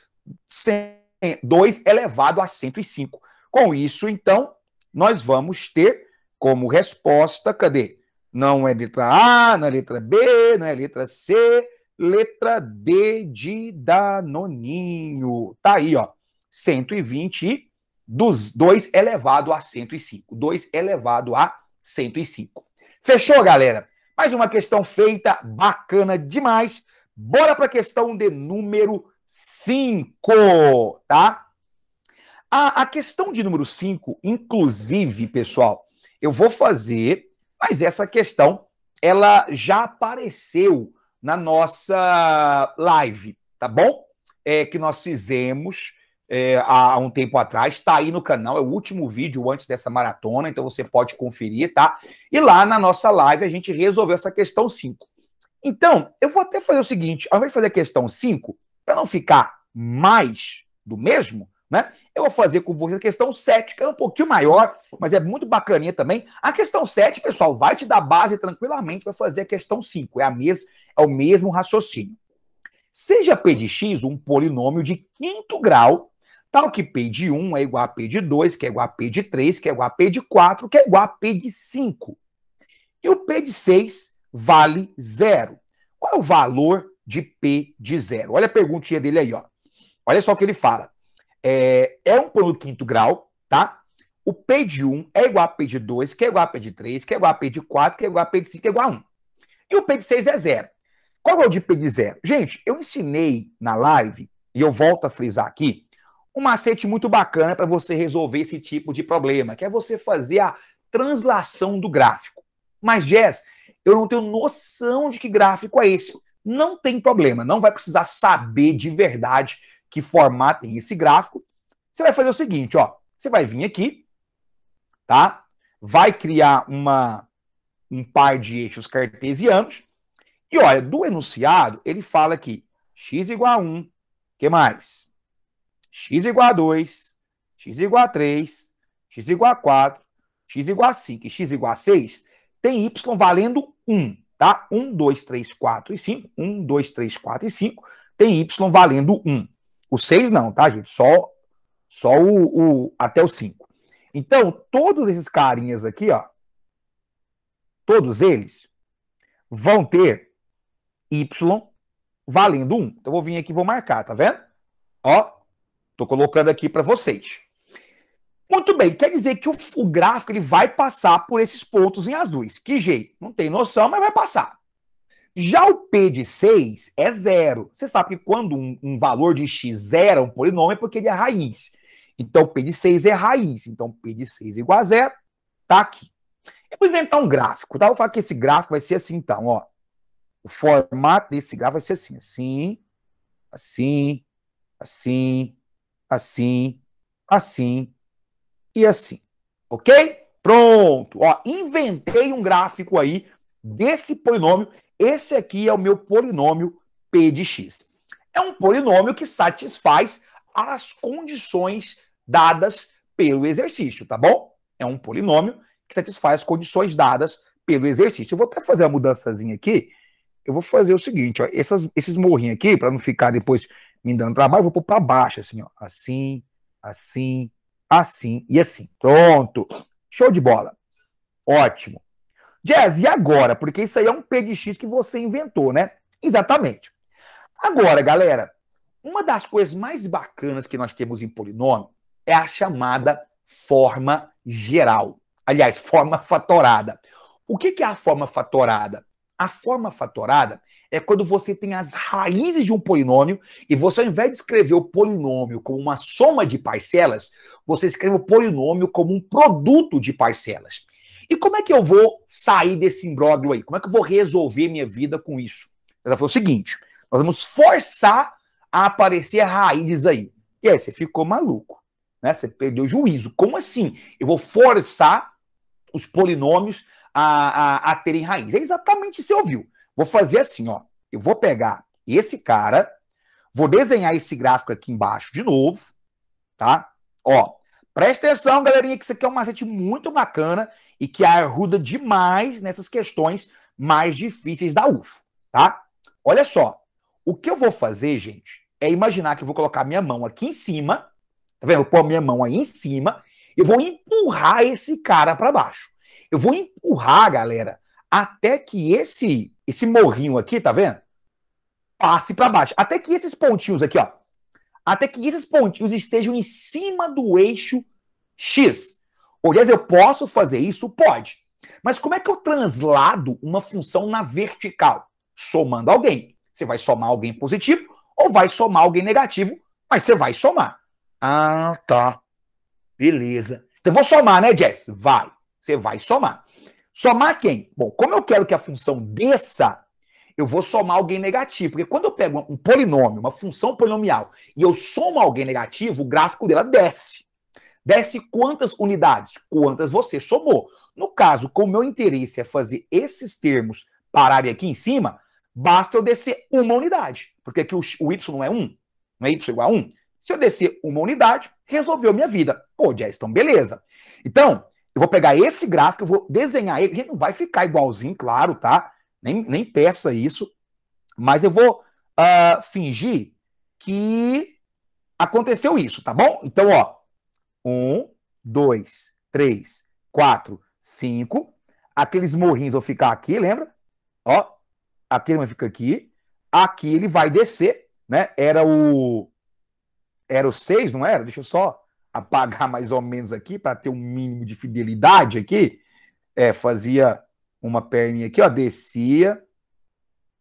2 elevado a 105. Com isso, então, nós vamos ter como resposta, cadê? Não é letra A, não é letra B, não é letra C, letra D de Danoninho. Tá aí, ó. 120 e dos 2 elevado a 105. 2 elevado a 105. Fechou, galera? Mais uma questão feita, bacana demais. Bora para a questão de número 5, tá? A, a questão de número 5, inclusive, pessoal, eu vou fazer, mas essa questão ela já apareceu na nossa live, tá bom? É, que nós fizemos é, há um tempo atrás, está aí no canal, é o último vídeo antes dessa maratona, então você pode conferir, tá? E lá na nossa live a gente resolveu essa questão 5. Então, eu vou até fazer o seguinte: ao invés de fazer a questão 5, para não ficar mais do mesmo, né? Eu vou fazer com você a questão 7, que é um pouquinho maior, mas é muito bacaninha também. A questão 7, pessoal, vai te dar base tranquilamente para fazer a questão 5. É, a mes é o mesmo raciocínio. Seja P de X um polinômio de quinto grau, tal que P de 1 é igual a P de 2, que é igual a P de 3, que é igual a P de 4, que é igual a P de 5. E o P de 6 vale zero. Qual é o valor de P de zero? Olha a perguntinha dele aí, ó. Olha só o que ele fala. É, é um plano quinto grau, tá? O P de 1 é igual a P de 2, que é igual a P de 3, que é igual a P de 4, que é igual a P de 5, que é igual a 1. E o P de 6 é zero. Qual é o de P de zero? Gente, eu ensinei na live, e eu volto a frisar aqui, um macete muito bacana para você resolver esse tipo de problema, que é você fazer a translação do gráfico. Mas, Jess, eu não tenho noção de que gráfico é esse. Não tem problema, não vai precisar saber de verdade que formatem esse gráfico, você vai fazer o seguinte, ó. Você vai vir aqui, tá? Vai criar uma, um par de eixos cartesianos. E olha, do enunciado, ele fala que x igual a 1, que mais? x igual a 2, x igual a 3, x igual a 4, x igual a 5 e x igual a 6, tem y valendo 1, tá? 1, 2, 3, 4 e 5. 1, 2, 3, 4 e 5 tem y valendo 1. O 6 não, tá, gente? Só, só o, o até o 5. Então, todos esses carinhas aqui, ó, todos eles vão ter Y valendo 1. Então, eu vou vir aqui e vou marcar, tá vendo? Ó, tô colocando aqui para vocês. Muito bem, quer dizer que o, o, gráfico ele vai passar por esses pontos em azuis. Que jeito? Não tem noção, mas vai passar. Já o P de 6 é zero. Você sabe que quando um, um valor de x zero é um polinômio, é porque ele é raiz. Então, P de 6 é raiz. Então, P de 6 igual a zero, tá aqui. Eu vou inventar um gráfico, tá? vou falar que esse gráfico vai ser assim, então, ó. O formato desse gráfico vai ser assim, assim, assim, assim, assim, assim e assim. Ok? Pronto. Ó, inventei um gráfico aí desse polinômio esse aqui é o meu polinômio P de x. É um polinômio que satisfaz as condições dadas pelo exercício, tá bom? É um polinômio que satisfaz as condições dadas pelo exercício. Eu vou até fazer uma mudançazinha aqui. Eu vou fazer o seguinte, ó, essas, esses morrinhos aqui, para não ficar depois me dando trabalho, eu vou pôr para baixo, assim, ó, assim, assim, assim e assim. Pronto. Show de bola. Ótimo. Jazz, e agora? Porque isso aí é um PDX que você inventou, né? Exatamente. Agora, galera, uma das coisas mais bacanas que nós temos em polinômio é a chamada forma geral. Aliás, forma fatorada. O que é a forma fatorada? A forma fatorada é quando você tem as raízes de um polinômio e você, ao invés de escrever o polinômio como uma soma de parcelas, você escreve o polinômio como um produto de parcelas. E como é que eu vou sair desse imbróglio aí? Como é que eu vou resolver minha vida com isso? Ela falou o seguinte: nós vamos forçar a aparecer raízes aí. E aí, você ficou maluco, né? Você perdeu o juízo. Como assim? Eu vou forçar os polinômios a, a, a terem raiz. É exatamente isso que você ouviu. Vou fazer assim, ó. Eu vou pegar esse cara, vou desenhar esse gráfico aqui embaixo de novo, tá? Ó, Presta atenção, galerinha, que isso aqui é um macete muito bacana e que ajuda demais nessas questões mais difíceis da UFO, tá? Olha só, o que eu vou fazer, gente, é imaginar que eu vou colocar minha mão aqui em cima, tá vendo? Eu pôr minha mão aí em cima eu vou empurrar esse cara para baixo. Eu vou empurrar, galera, até que esse esse morrinho aqui, tá vendo? Passe para baixo. Até que esses pontinhos aqui, ó, até que esses pontinhos estejam em cima do eixo x. Ou, aliás, eu posso fazer isso? Pode. Mas como é que eu translado uma função na vertical? Somando alguém. Você vai somar alguém positivo ou vai somar alguém negativo, mas você vai somar. Ah, tá. Beleza. Então eu vou somar, né, Jess? Vai. Você vai somar. Somar quem? Bom, como eu quero que a função desça eu vou somar alguém negativo. Porque quando eu pego um polinômio, uma função polinomial, e eu somo alguém negativo, o gráfico dela desce. Desce quantas unidades? Quantas você somou. No caso, como meu interesse é fazer esses termos pararem aqui em cima, basta eu descer uma unidade. Porque aqui o, y não é 1, não é y igual a 1. Se eu descer uma unidade, resolveu minha vida. Pô, Jess, então beleza. Então, eu vou pegar esse gráfico, eu vou desenhar ele. Gente, não vai ficar igualzinho, claro, tá? nem, nem peça isso, mas eu vou uh, fingir que aconteceu isso, tá bom? Então, ó, um, dois, três, quatro, cinco, aqueles morrinhos vão ficar aqui, lembra? Ó, aquele vai ficar aqui, aqui ele vai descer, né? Era o era o seis, não era? Deixa eu só apagar mais ou menos aqui para ter um mínimo de fidelidade aqui. É, fazia uma perninha aqui, ó, descia.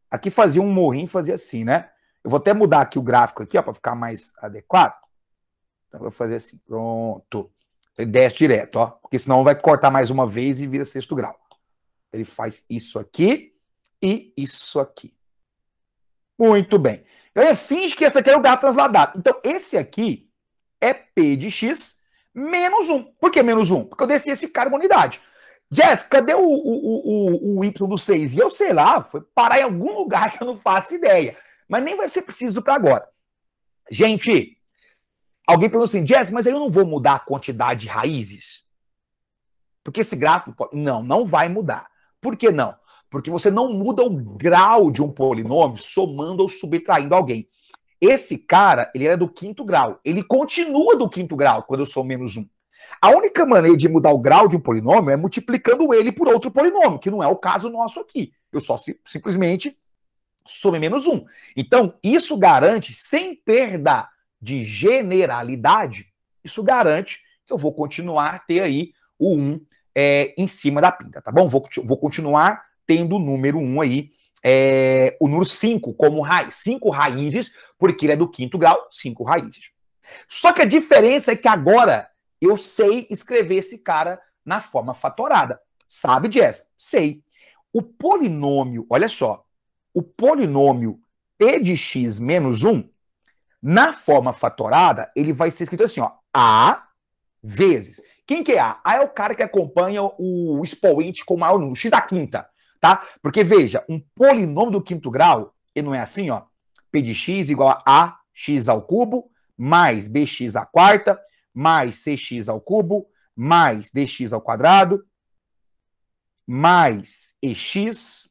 Aqui fazia um morrinho, fazia assim, né? Eu vou até mudar aqui o gráfico aqui, ó, para ficar mais adequado. Então, eu vou fazer assim, pronto. Ele desce direto, ó, porque senão vai cortar mais uma vez e vira sexto grau. Ele faz isso aqui e isso aqui. Muito bem. eu finge que esse aqui é o gato transladado. Então esse aqui é P de X menos 1. Por que menos 1? Porque eu desci esse cara uma unidade. Jess, cadê o, o, o, o Y do 6? E eu sei lá, foi parar em algum lugar que eu não faço ideia. Mas nem vai ser preciso para agora. Gente, alguém perguntou assim, Jess, mas eu não vou mudar a quantidade de raízes? Porque esse gráfico. Pode... Não, não vai mudar. Por que não? Porque você não muda o grau de um polinômio somando ou subtraindo alguém. Esse cara, ele era do quinto grau. Ele continua do quinto grau quando eu sou menos um. A única maneira de mudar o grau de um polinômio é multiplicando ele por outro polinômio, que não é o caso nosso aqui. Eu só simplesmente some menos um. Então, isso garante, sem perda de generalidade, isso garante que eu vou continuar a ter aí o 1 é, em cima da pinta, tá bom? Vou, vou continuar tendo o número 1 aí, é, o número 5 como raiz, 5 raízes, porque ele é do quinto grau, 5 raízes. Só que a diferença é que agora eu sei escrever esse cara na forma fatorada. Sabe, Jess? Sei. O polinômio, olha só, o polinômio p de x menos 1, na forma fatorada, ele vai ser escrito assim, ó, a vezes. Quem que é a? A é o cara que acompanha o expoente com maior número, x da quinta, tá? Porque veja, um polinômio do quinto grau, ele não é assim, ó, p de x igual a ax ao cubo mais bx à quarta mais cx ao cubo, mais dx ao quadrado, mais ex,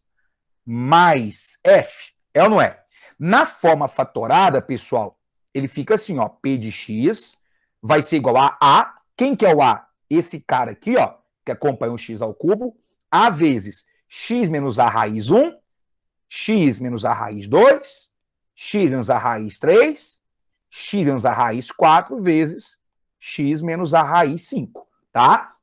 mais f. É ou não é? Na forma fatorada, pessoal, ele fica assim, ó, p de x vai ser igual a a. Quem que é o a? Esse cara aqui, ó, que acompanha o x ao cubo, a vezes x menos a raiz 1, x menos a raiz 2, x menos a raiz 3, x menos a raiz 4 vezes x menos a raiz 5, tá?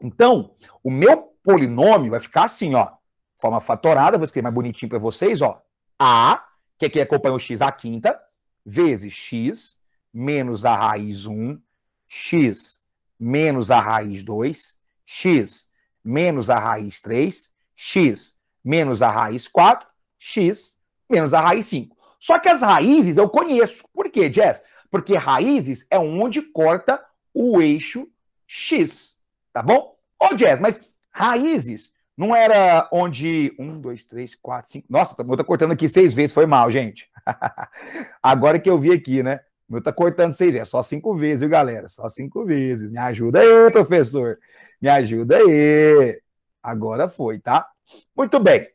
Então, o meu polinômio vai ficar assim, ó. Forma fatorada, vou escrever mais bonitinho para vocês, ó. A, que aqui acompanha o x à quinta, vezes x menos a raiz 1, x menos a raiz 2, x menos a raiz 3, x menos a raiz 4, x menos a raiz 5. Só que as raízes eu conheço. Por quê, Jess? porque raízes é onde corta o eixo X, tá bom? Ô, Jazz, mas raízes não era onde. Um, dois, três, quatro, cinco. Nossa, o meu tá cortando aqui seis vezes, foi mal, gente. Agora que eu vi aqui, né? O meu tá cortando seis vezes, só cinco vezes, viu, galera? Só cinco vezes. Me ajuda aí, professor. Me ajuda aí. Agora foi, tá? Muito bem.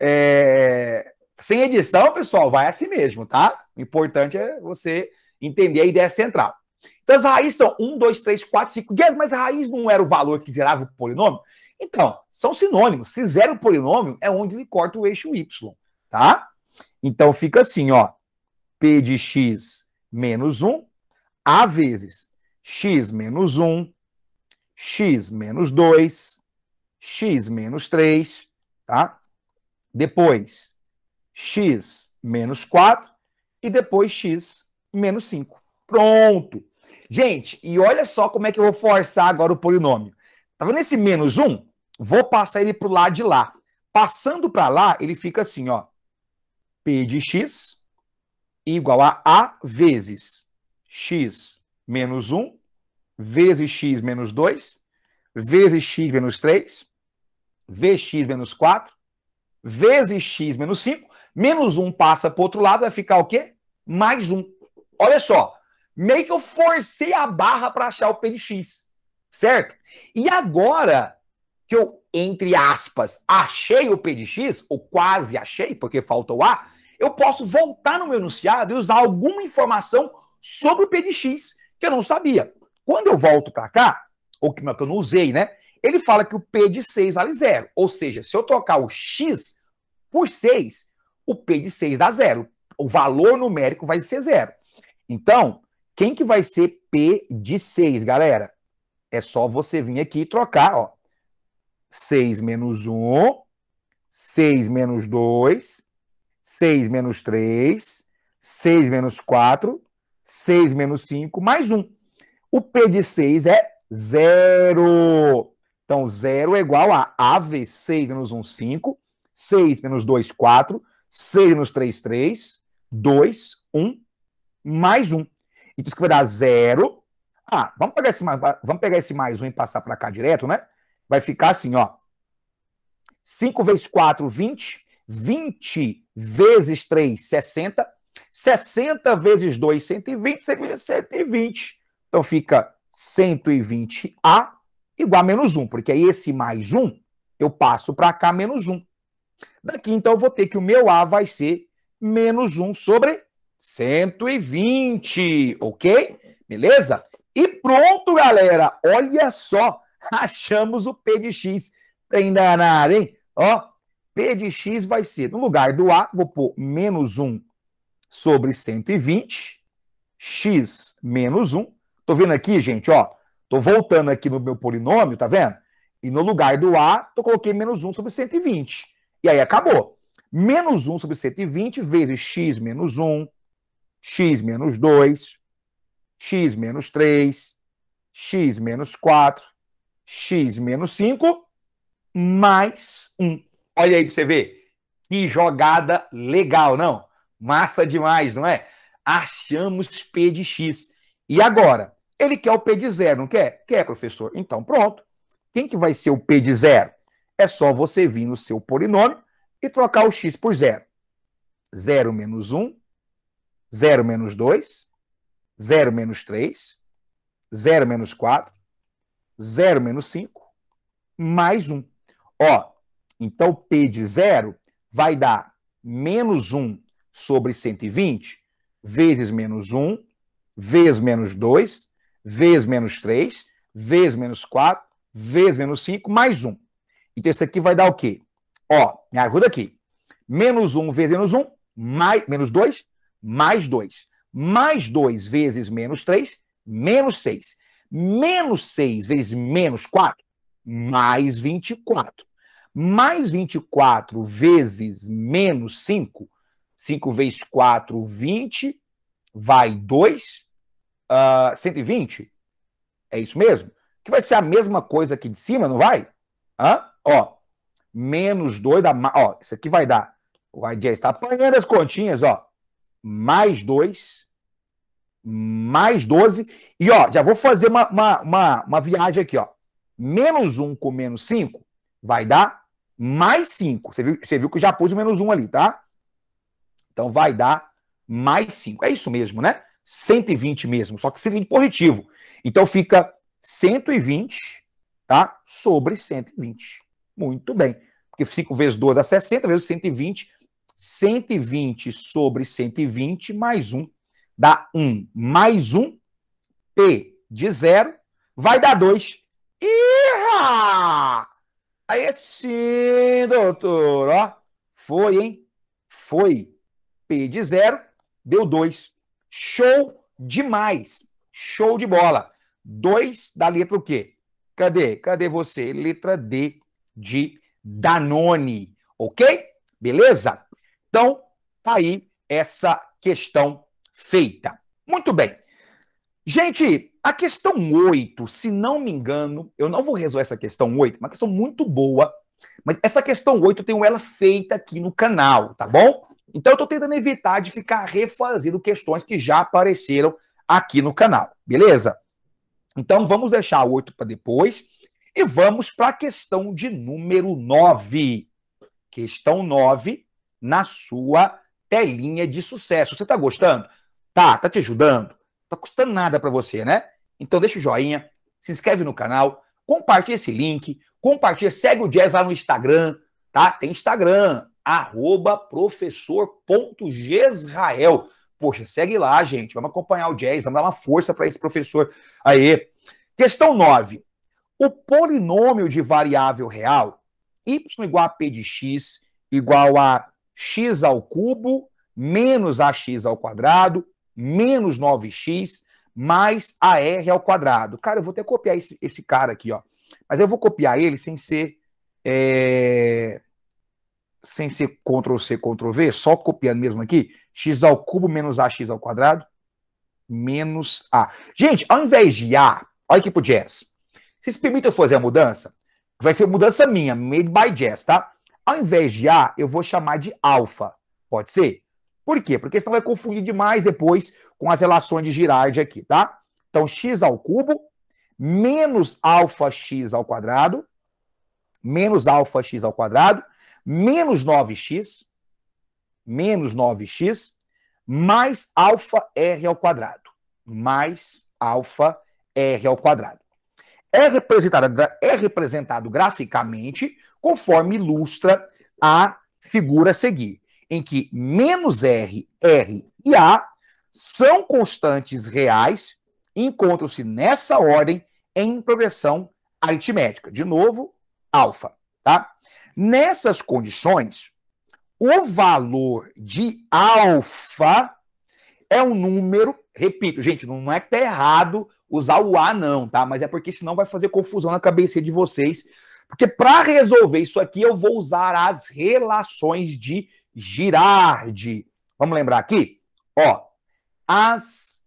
É... Sem edição, pessoal, vai assim mesmo, tá? O importante é você entender a ideia central. Então, as raízes são 1, 2, 3, 4, 5, 10, mas a raiz não era o valor que zerava o polinômio? Então, são sinônimos. Se zera o polinômio, é onde ele corta o eixo y, tá? Então, fica assim, ó. P de x menos 1, a vezes x menos 1, x menos 2, x menos 3, tá? Depois, x menos 4 e depois x menos 5. Pronto. Gente, e olha só como é que eu vou forçar agora o polinômio. Tá vendo esse menos 1? Vou passar ele para o lado de lá. Passando para lá, ele fica assim, ó. P de x igual a A vezes x menos 1, vezes x menos 2, vezes x menos 3, vx menos 4, vezes x menos 5, menos 1 passa para o outro lado, vai ficar o quê? Mais 1. Olha só, meio que eu forcei a barra para achar o PNX, certo? E agora que eu, entre aspas, achei o PNX, ou quase achei, porque faltou A, eu posso voltar no meu enunciado e usar alguma informação sobre o PNX que eu não sabia. Quando eu volto para cá, ou que eu não usei, né? Ele fala que o P de 6 vale zero. Ou seja, se eu trocar o X por 6, o P de 6 dá zero. O valor numérico vai ser zero. Então, quem que vai ser P de 6, galera? É só você vir aqui e trocar, ó. 6 menos 1, 6 menos 2, 6 menos 3, 6 menos 4, 6 menos 5, mais 1. O P de 6 é 0. Então, 0 é igual a AV 6 menos 1, 5, 6 menos 2, 4, 6 menos 3, 3, 2, 1, mais um. E diz que vai dar zero. Ah, vamos pegar esse, vamos pegar esse mais um e passar para cá direto, né? Vai ficar assim, ó. 5 vezes 4, 20. 20 vezes 3, 60. 60 vezes 2, 120. 120. Então fica 120A igual a menos 1, porque aí esse mais 1 eu passo para cá menos 1. Daqui, então, eu vou ter que o meu A vai ser menos 1 sobre 120, ok? Beleza? E pronto, galera. Olha só, achamos o P de X. Tem tá danado, hein? Ó, P de X vai ser, no lugar do A, vou pôr menos 1 sobre 120, X menos 1. Tô vendo aqui, gente, ó, tô voltando aqui no meu polinômio, tá vendo? E no lugar do A, eu coloquei menos 1 sobre 120. E aí acabou. Menos 1 sobre 120 vezes X menos 1 x menos 2, x menos 3, x menos 4, x menos 5, mais 1. Olha aí para você ver. Que jogada legal, não? Massa demais, não é? Achamos P de x. E agora? Ele quer o P de zero, não quer? Quer, professor. Então, pronto. Quem que vai ser o P de zero? É só você vir no seu polinômio e trocar o x por zero. 0 menos 1, 0 menos 2, 0 menos 3, 0 menos 4, 0 menos 5, mais 1. Ó, então P de 0 vai dar menos 1 sobre 120, vezes menos 1, vezes menos 2, vezes menos 3, vezes menos 4, vezes menos 5, mais 1. Então isso aqui vai dar o quê? Ó, me ajuda aqui. Menos 1 vezes menos 1, mais, menos 2, mais 2. Mais 2 vezes menos 3, menos 6. Menos 6 vezes menos 4, mais 24. Mais 24 vezes menos 5, 5 vezes 4, 20, vai 2, uh, 120. É isso mesmo? Que vai ser a mesma coisa aqui de cima, não vai? Hã? Ó, menos 2 dá. Ó, isso aqui vai dar. O Radia está apanhando as continhas, ó mais 2, mais 12. E ó, já vou fazer uma, uma, uma, uma viagem aqui, ó. Menos 1 com menos 5 vai dar mais 5. Você viu, você viu que eu já pus o menos 1 ali, tá? Então vai dar mais 5. É isso mesmo, né? 120 mesmo, só que 120 positivo. Então fica 120, tá? Sobre 120. Muito bem. Porque 5 vezes 2 dá 60, vezes 120 120 sobre 120 mais 1 dá 1 mais 1, P de 0, vai dar 2. Irra! Aí é sim, doutor, ó, foi, hein? Foi. P de 0, deu 2. Show demais. Show de bola. 2 da letra o quê? Cadê? Cadê você? Letra D de Danone, ok? Beleza? Então, tá aí essa questão feita. Muito bem. Gente, a questão 8, se não me engano, eu não vou resolver essa questão 8, uma questão muito boa, mas essa questão 8 eu tenho ela feita aqui no canal, tá bom? Então eu estou tentando evitar de ficar refazendo questões que já apareceram aqui no canal, beleza? Então vamos deixar a 8 para depois e vamos para a questão de número 9. Questão 9, na sua telinha de sucesso. Você está gostando? Tá, tá te ajudando? Tá custando nada para você, né? Então deixa o joinha, se inscreve no canal, compartilha esse link, compartilha, segue o Jazz lá no Instagram, tá? Tem Instagram, arroba professor.gesrael. Poxa, segue lá, gente. Vamos acompanhar o Jazz, vamos dar uma força para esse professor aí. Questão 9. O polinômio de variável real, y igual a p de x igual a x ao cubo menos ax ao quadrado menos 9x mais AR ao quadrado. Cara, eu vou até copiar esse, esse cara aqui, ó. Mas eu vou copiar ele sem ser é... sem ser Ctrl C, Ctrl V, só copiando mesmo aqui, x ao cubo menos ax ao quadrado menos a. Gente, ao invés de a, olha aqui pro jazz. Vocês permitem eu fazer a mudança? Vai ser mudança minha, made by jazz, tá? Ao invés de A, eu vou chamar de alfa. Pode ser? Por quê? Porque senão vai confundir demais depois com as relações de Girardi aqui, tá? Então, x ao cubo menos alfa x ao quadrado, menos alfa x ao quadrado, menos 9x, menos 9x, mais alfa r ao quadrado, mais alfa r ao quadrado é representado é representado graficamente conforme ilustra a figura a seguir, em que menos R, R e A são constantes reais e encontram-se nessa ordem em progressão aritmética. De novo, alfa, tá? Nessas condições, o valor de alfa é um número, repito, gente, não é que está errado usar o A não, tá? Mas é porque senão vai fazer confusão na cabeça de vocês. Porque para resolver isso aqui, eu vou usar as relações de Girardi. Vamos lembrar aqui? Ó, as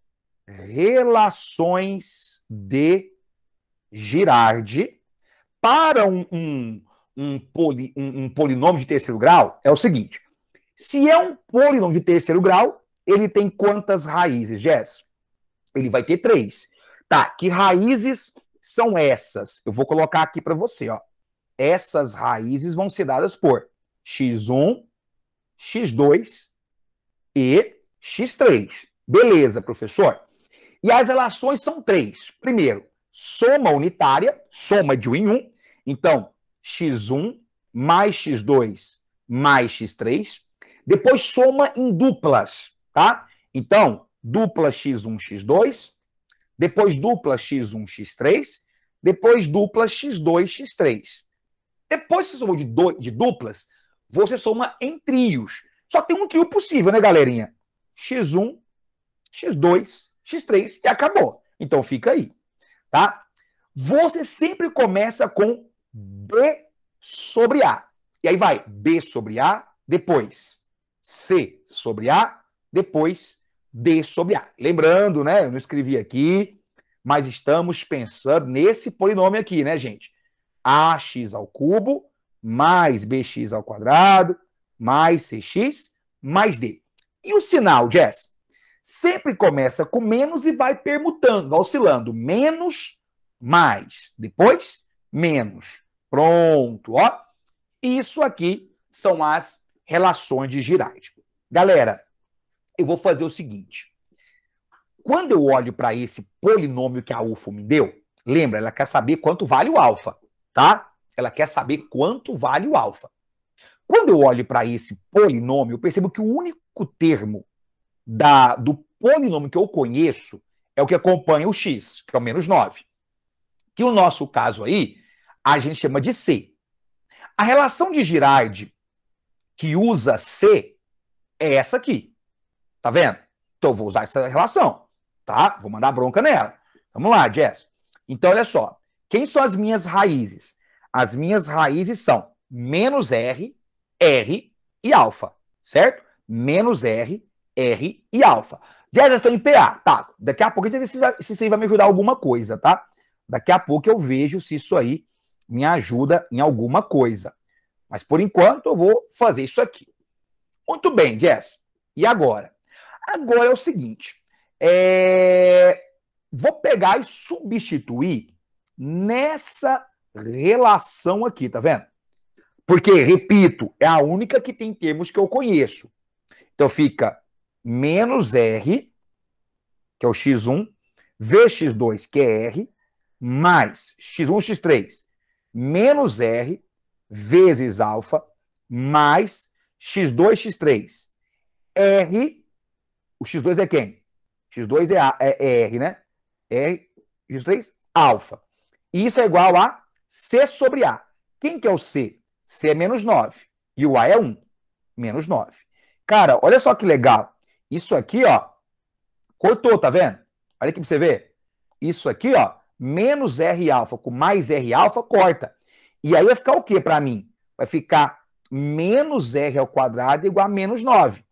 relações de Girardi para um, um, um, poli, um, um polinômio de terceiro grau é o seguinte. Se é um polinômio de terceiro grau, ele tem quantas raízes, Jess? Ele vai ter três. Tá, que raízes são essas? Eu vou colocar aqui para você, ó. Essas raízes vão ser dadas por x1, x2 e x3. Beleza, professor? E as relações são três. Primeiro, soma unitária, soma de um em um. Então, x1 mais x2 mais x3. Depois, soma em duplas, tá? Então, dupla x1, x2 depois dupla x1, x3, depois dupla x2, x3. Depois que você somou de, do, de duplas, você soma em trios. Só tem um trio possível, né, galerinha? x1, x2, x3 e acabou. Então fica aí, tá? Você sempre começa com B sobre A. E aí vai B sobre A, depois C sobre A, depois D sobre A. Lembrando, né? Eu não escrevi aqui, mas estamos pensando nesse polinômio aqui, né, gente? AX ao cubo mais BX ao quadrado mais CX mais D. E o sinal, Jess? Sempre começa com menos e vai permutando, oscilando. Menos, mais. Depois, menos. Pronto, ó. Isso aqui são as relações de Girais. Galera, eu vou fazer o seguinte. Quando eu olho para esse polinômio que a UFO me deu, lembra, ela quer saber quanto vale o alfa, tá? Ela quer saber quanto vale o alfa. Quando eu olho para esse polinômio, eu percebo que o único termo da, do polinômio que eu conheço é o que acompanha o x, que é o menos 9. Que o nosso caso aí, a gente chama de C. A relação de Girard que usa C é essa aqui. Tá vendo? Então eu vou usar essa relação, tá? Vou mandar bronca nela. Vamos lá, Jess. Então, olha só. Quem são as minhas raízes? As minhas raízes são menos R, R e alfa, certo? Menos R, R e alfa. Jess, estou em PA. Tá, daqui a pouco eu ver se, se isso aí vai me ajudar alguma coisa, tá? Daqui a pouco eu vejo se isso aí me ajuda em alguma coisa. Mas por enquanto eu vou fazer isso aqui. Muito bem, Jess. E agora? Agora é o seguinte: é... vou pegar e substituir nessa relação aqui, tá vendo? Porque, repito, é a única que tem termos que eu conheço. Então fica menos R, que é o x1, vx2, que é R, mais x1, x3, menos R, vezes alfa, mais x2, x3. R o x2 é quem? x2 é, a, é, é R, né? É R, x3, alfa. E isso é igual a C sobre A. Quem que é o C? C é menos 9. E o A é 1. Menos 9. Cara, olha só que legal. Isso aqui, ó, cortou, tá vendo? Olha aqui pra você ver. Isso aqui, ó, menos R alfa com mais R alfa, corta. E aí vai ficar o que pra mim? Vai ficar menos R ao quadrado igual a menos 9.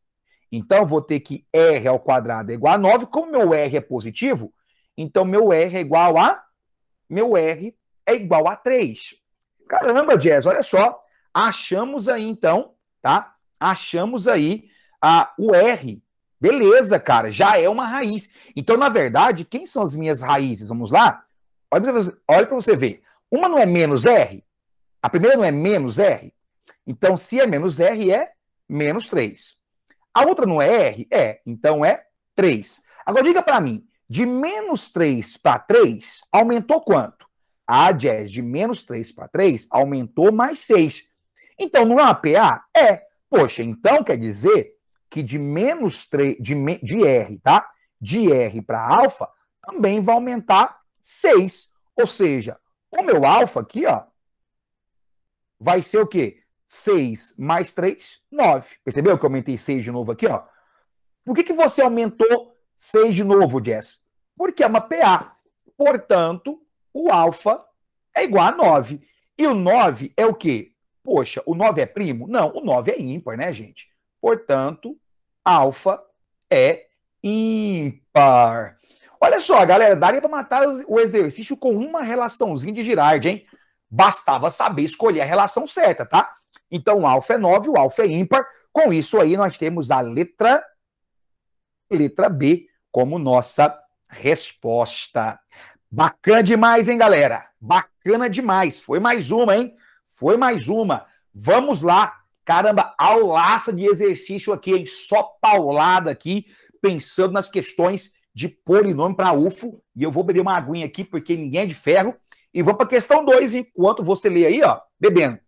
Então, vou ter que R ao quadrado é igual a 9. Como meu R é positivo, então meu R é igual a. Meu R é igual a 3. Caramba, Jazz, olha só. Achamos aí, então, tá? Achamos aí a, o R. Beleza, cara, já é uma raiz. Então, na verdade, quem são as minhas raízes? Vamos lá? Olha para você, você ver. Uma não é menos R? A primeira não é menos R? Então, se é menos R, é menos 3. A outra não é R? É. Então é 3. Agora diga para mim, de menos 3 para 3, aumentou quanto? A jazz de menos 3 para 3 aumentou mais 6. Então não é uma PA? É. Poxa, então quer dizer que de menos 3, de, de R, tá? De R para alfa, também vai aumentar 6. Ou seja, o meu alfa aqui, ó, vai ser o quê? 6 mais 3, 9. Percebeu que eu aumentei 6 de novo aqui, ó? Por que, que você aumentou 6 de novo, Jess? Porque é uma PA. Portanto, o alfa é igual a 9. E o 9 é o quê? Poxa, o 9 é primo? Não, o 9 é ímpar, né, gente? Portanto, alfa é ímpar. Olha só, galera, daria para matar o exercício com uma relaçãozinha de Girard, hein? Bastava saber escolher a relação certa, tá? Então, o alfa é 9, o alfa é ímpar. Com isso aí, nós temos a letra, letra B como nossa resposta. Bacana demais, hein, galera? Bacana demais. Foi mais uma, hein? Foi mais uma. Vamos lá. Caramba, aulaça de exercício aqui, hein? Só paulada aqui, pensando nas questões de polinômio para UFO. E eu vou beber uma aguinha aqui, porque ninguém é de ferro. E vou para a questão 2, enquanto você lê aí, ó, bebendo.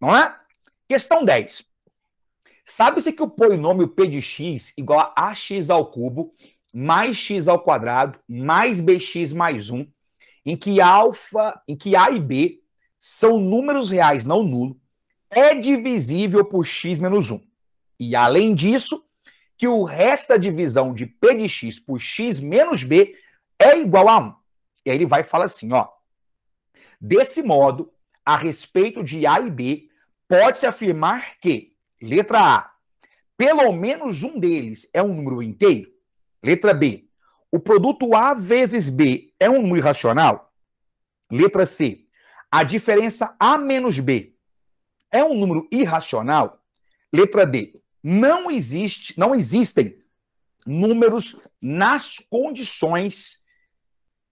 Vamos lá? É? Questão 10. Sabe-se que o polinômio p de x igual a ax ao cubo mais x ao quadrado mais bx mais 1, em que alfa, em que a e b são números reais não nulo, é divisível por x menos 1. E além disso, que o resto da divisão de p de x por x menos b é igual a 1. E aí ele vai falar assim, ó. Desse modo, a respeito de a e b, pode-se afirmar que, letra A, pelo menos um deles é um número inteiro? Letra B, o produto A vezes B é um número irracional? Letra C, a diferença A menos B é um número irracional? Letra D, não existe, não existem números nas condições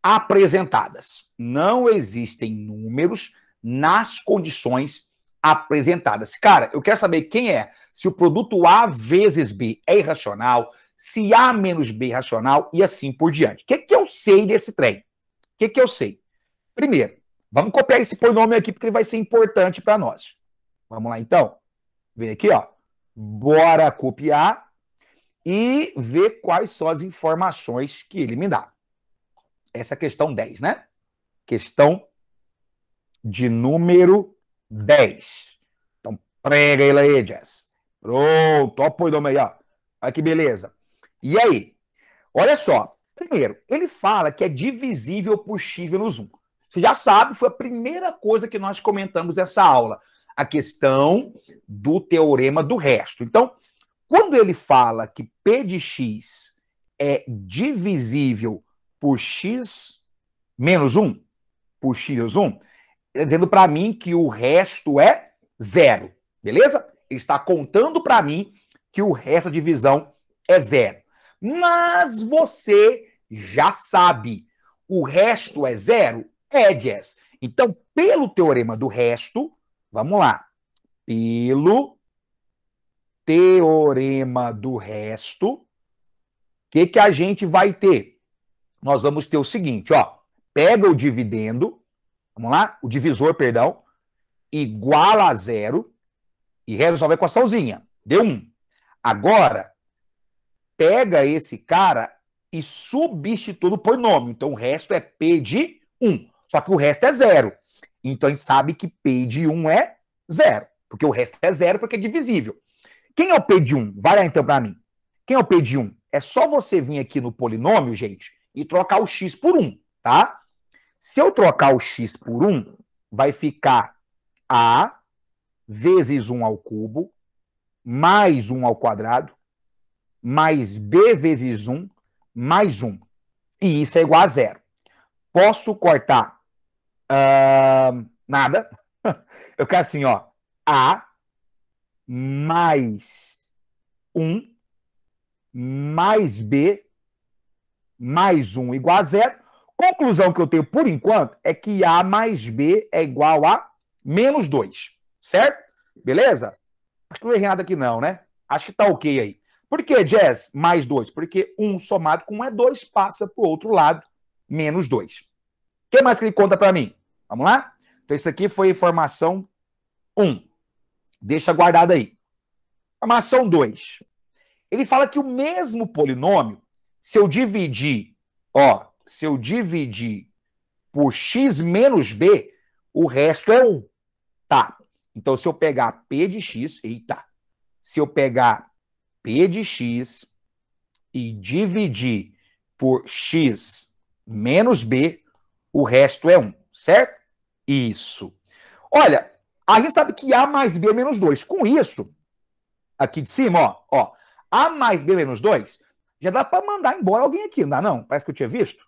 apresentadas. Não existem números nas condições apresentadas. Cara, eu quero saber quem é. Se o produto A vezes B é irracional, se A menos B é racional e assim por diante. O que, que eu sei desse trem? O que, que eu sei? Primeiro, vamos copiar esse polinômio aqui porque ele vai ser importante para nós. Vamos lá então? Vem aqui, ó. Bora copiar e ver quais são as informações que ele me dá. Essa é a questão 10, né? Questão de número 10. Então, prega ele aí, Jess. Pronto, apoio do ó. Olha que beleza. E aí? Olha só. Primeiro, ele fala que é divisível por x menos 1. Você já sabe, foi a primeira coisa que nós comentamos essa aula. A questão do teorema do resto. Então, quando ele fala que P de X é divisível por X menos 1, por X menos 1, é dizendo para mim que o resto é zero, beleza? Ele está contando para mim que o resto da divisão é zero. Mas você já sabe, o resto é zero? É, Jess. Então, pelo teorema do resto, vamos lá. Pelo teorema do resto, o que, que a gente vai ter? Nós vamos ter o seguinte, ó. Pega o dividendo, vamos lá, o divisor, perdão, iguala a zero e resolve a equaçãozinha. Deu um. Agora, pega esse cara e substitui por nome. Então, o resto é P de 1. Só que o resto é zero. Então, a gente sabe que P de 1 é zero. Porque o resto é zero, porque é divisível. Quem é o P de 1? Vai lá então para mim. Quem é o P de 1? É só você vir aqui no polinômio, gente, e trocar o x por 1, tá? Se eu trocar o x por 1, vai ficar a vezes 1 ao cubo, mais 1 ao quadrado, mais b vezes 1, mais 1. E isso é igual a zero. Posso cortar uh, nada. Eu quero assim, ó. A mais 1 mais b mais 1 igual a zero conclusão que eu tenho por enquanto é que A mais B é igual a menos 2, certo? Beleza? Acho que não errei nada aqui não, né? Acho que tá ok aí. Por que, Jazz, mais 2? Porque 1 um somado com 1 é 2, passa para o outro lado, menos 2. O que mais que ele conta para mim? Vamos lá? Então, isso aqui foi informação 1. Um. Deixa guardado aí. Informação 2. Ele fala que o mesmo polinômio, se eu dividir, ó, se eu dividir por x menos b, o resto é 1. Tá. Então, se eu pegar p de x, eita. Se eu pegar p de x e dividir por x menos b, o resto é 1, certo? Isso. Olha, a gente sabe que a mais b é menos 2. Com isso, aqui de cima, ó, ó, a mais b é menos 2, já dá para mandar embora alguém aqui, não dá não? Parece que eu tinha visto.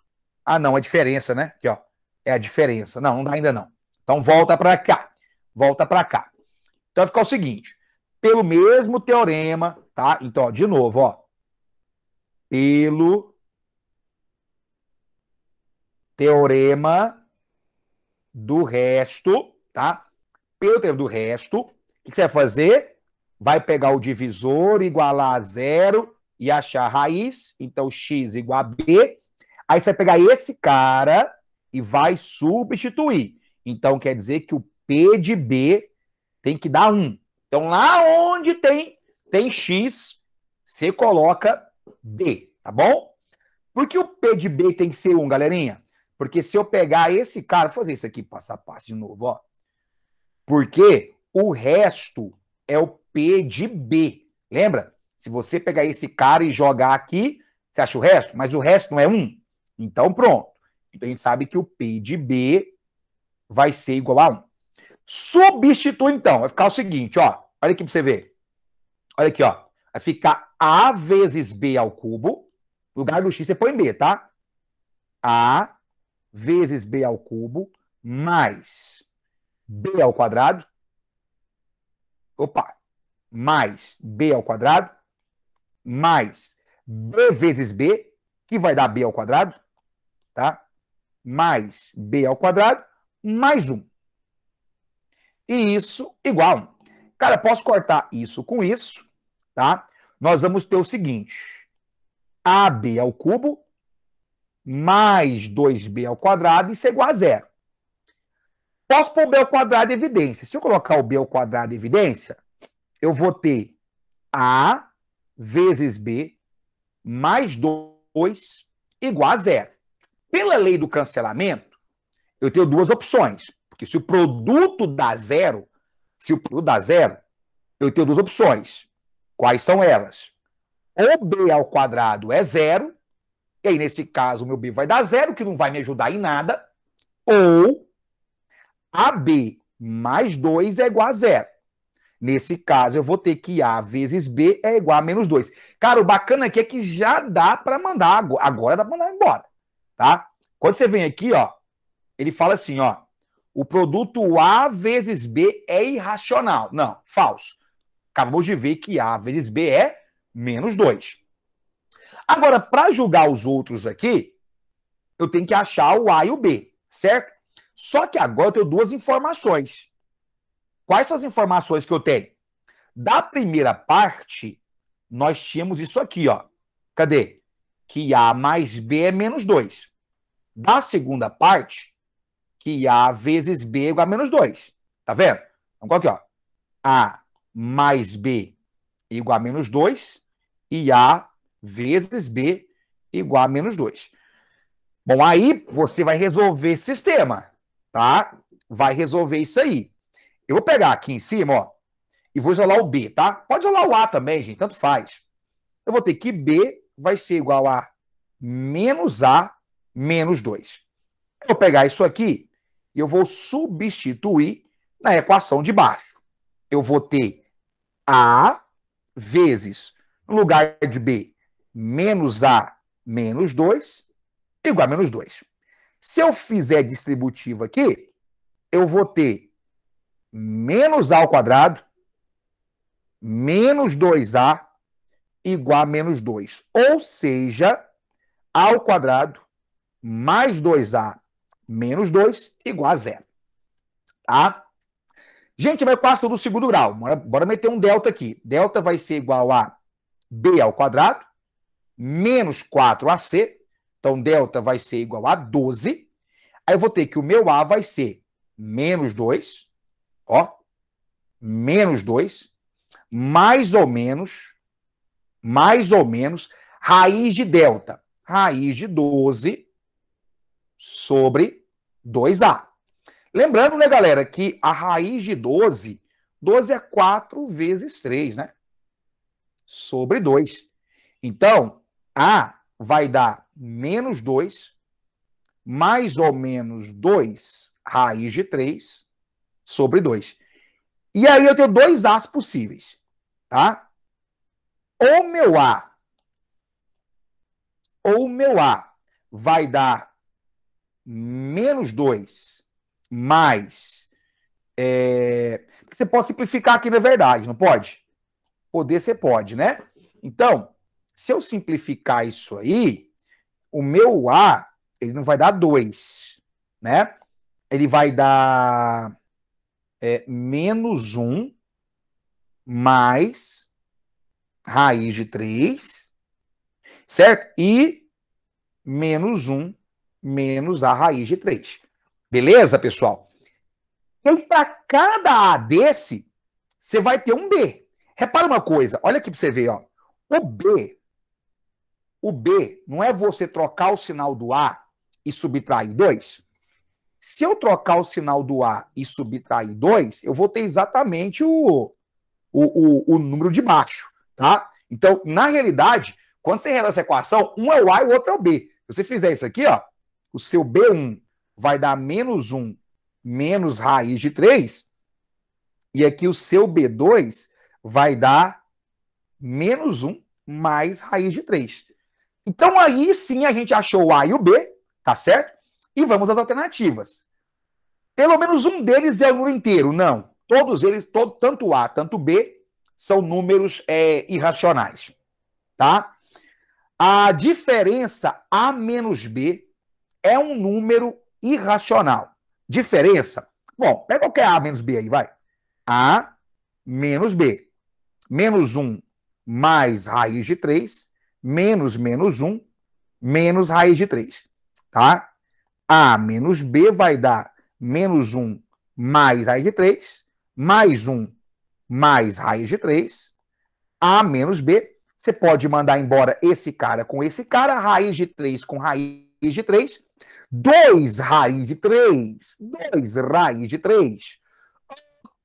Ah, não, a diferença, né? Aqui, ó. É a diferença. Não, não dá ainda não. Então volta para cá. Volta para cá. Então vai ficar o seguinte. Pelo mesmo teorema, tá? Então, ó, de novo, ó. Pelo teorema do resto, tá? Pelo teorema do resto, o que você vai fazer? Vai pegar o divisor, igualar a zero e achar a raiz. Então, x igual a b Aí você vai pegar esse cara e vai substituir. Então quer dizer que o P de B tem que dar 1. Então lá onde tem tem X, você coloca B, tá bom? Por que o P de B tem que ser 1, galerinha? Porque se eu pegar esse cara, vou fazer isso aqui passo a passo de novo, ó. Porque o resto é o P de B. Lembra? Se você pegar esse cara e jogar aqui, você acha o resto? Mas o resto não é 1. Então, pronto. Então, a gente sabe que o P de B vai ser igual a 1. Substitui, então. Vai ficar o seguinte, ó. Olha aqui para você ver. Olha aqui, ó. Vai ficar A vezes B ao cubo. No lugar do X, você põe B, tá? A vezes B ao cubo mais B ao quadrado. Opa! Mais B ao quadrado mais B vezes B, que vai dar B ao quadrado tá? Mais b ao quadrado mais 1. E isso igual a 1. Cara, posso cortar isso com isso, tá? Nós vamos ter o seguinte: AB ao cubo mais 2B ao quadrado, isso é igual a zero. Posso pôr B ao quadrado em evidência. Se eu colocar o B ao quadrado em evidência, eu vou ter A vezes B mais 2 igual a zero. Pela lei do cancelamento, eu tenho duas opções. Porque se o produto dá zero, se o produto dá zero, eu tenho duas opções. Quais são elas? Ou B ao quadrado é zero, e aí nesse caso o meu B vai dar zero, que não vai me ajudar em nada, ou AB mais 2 é igual a zero. Nesse caso, eu vou ter que A vezes B é igual a menos 2. Cara, o bacana aqui é que já dá para mandar, agora dá para mandar embora tá? Quando você vem aqui, ó, ele fala assim, ó, o produto A vezes B é irracional. Não, falso. Acabamos de ver que A vezes B é menos 2. Agora, para julgar os outros aqui, eu tenho que achar o A e o B, certo? Só que agora eu tenho duas informações. Quais são as informações que eu tenho? Da primeira parte, nós tínhamos isso aqui, ó. Cadê? que A mais B é menos 2. Da segunda parte, que A vezes B é igual a menos 2. Tá vendo? Então, qual aqui, é, ó? A mais B é igual a menos 2 e A vezes B é igual a menos 2. Bom, aí você vai resolver esse sistema, tá? Vai resolver isso aí. Eu vou pegar aqui em cima, ó, e vou isolar o B, tá? Pode isolar o A também, gente, tanto faz. Eu vou ter que B vai ser igual a menos A menos 2. Eu vou pegar isso aqui e eu vou substituir na equação de baixo. Eu vou ter A vezes, no lugar de B, menos A menos 2, igual a menos 2. Se eu fizer distributivo aqui, eu vou ter menos A ao quadrado, menos 2A igual a menos 2. Ou seja, a ao quadrado mais 2a menos 2 igual a zero. Tá? Gente, vai equação do segundo grau. Bora, bora meter um delta aqui. Delta vai ser igual a b ao quadrado menos 4ac. Então, delta vai ser igual a 12. Aí eu vou ter que o meu a vai ser menos 2, ó, menos 2, mais ou menos mais ou menos, raiz de delta, raiz de 12 sobre 2A. Lembrando, né, galera, que a raiz de 12, 12 é 4 vezes 3, né? Sobre 2. Então, A vai dar menos 2, mais ou menos 2 raiz de 3 sobre 2. E aí eu tenho dois As possíveis, tá? ou meu A, ou meu A vai dar menos 2 mais. É, você pode simplificar aqui na verdade, não pode? Poder você pode, né? Então, se eu simplificar isso aí, o meu A ele não vai dar 2, né? Ele vai dar é, menos 1 um mais raiz de 3, certo? E menos 1 menos a raiz de 3. Beleza, pessoal? Então, para cada A desse, você vai ter um B. Repara uma coisa, olha aqui para você ver, ó. O B, o B não é você trocar o sinal do A e subtrair 2. Se eu trocar o sinal do A e subtrair 2, eu vou ter exatamente o, o, o, o número de baixo tá? Então, na realidade, quando você resolve essa equação, um é o A e o outro é o B. Se você fizer isso aqui, ó, o seu B1 vai dar menos 1 menos raiz de 3, e aqui o seu B2 vai dar menos 1 mais raiz de 3. Então aí sim a gente achou o A e o B, tá certo? E vamos às alternativas. Pelo menos um deles é o número inteiro. Não. Todos eles, todo, tanto o A, tanto o B, são números é, irracionais, tá? A diferença A menos B é um número irracional. Diferença? Bom, pega qualquer A menos B aí, vai. A menos B. Menos 1 mais raiz de 3, menos menos 1, menos raiz de 3, tá? A menos B vai dar menos 1 mais raiz de 3, mais 1 mais raiz de 3, A menos B. Você pode mandar embora esse cara com esse cara, raiz de 3 com raiz de 3, 2 raiz de 3, 2 raiz de 3.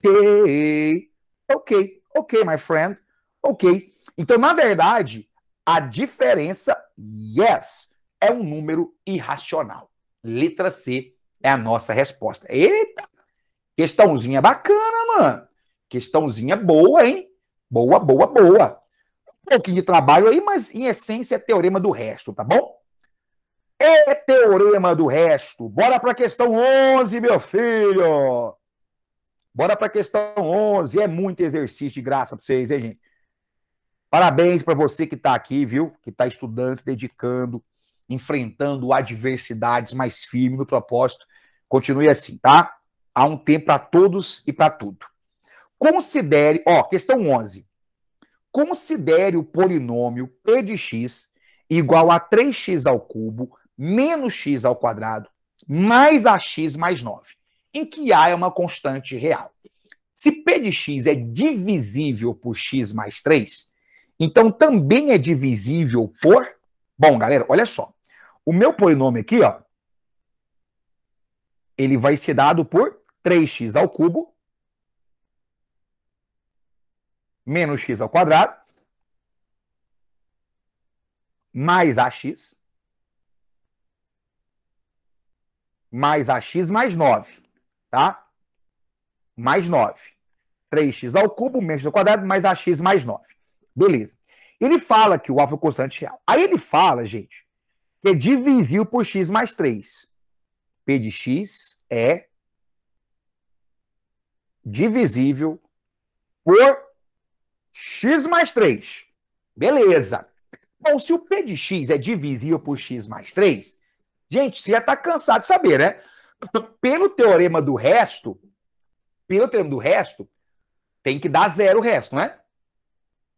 Ok, ok, ok, my friend, ok. Então, na verdade, a diferença, yes, é um número irracional. Letra C é a nossa resposta. Eita, questãozinha bacana, mano. Questãozinha boa, hein? Boa, boa, boa. Um pouquinho de trabalho aí, mas em essência é teorema do resto, tá bom? É teorema do resto. Bora para a questão 11, meu filho. Bora para a questão 11. É muito exercício de graça para vocês, hein, gente? Parabéns para você que está aqui, viu? Que está estudando, se dedicando, enfrentando adversidades mais firme no propósito. Continue assim, tá? Há um tempo para todos e para tudo. Considere, ó, questão 11. Considere o polinômio p de x igual a 3x ao cubo menos x ao quadrado mais ax mais 9, em que a é uma constante real. Se p de x é divisível por x mais 3, então também é divisível por... Bom, galera, olha só. O meu polinômio aqui, ó, ele vai ser dado por 3x ao cubo menos x ao quadrado mais ax mais ax mais 9, tá? Mais 9. 3x ao cubo menos x ao quadrado mais ax mais 9. Beleza. Ele fala que o alfa é constante real. Aí ele fala, gente, que é divisível por x mais 3. P de x é divisível por x mais 3. Beleza. Bom, se o P de x é divisível por x mais 3, gente, você já está cansado de saber, né? Pelo teorema do resto, pelo teorema do resto, tem que dar zero o resto, não é?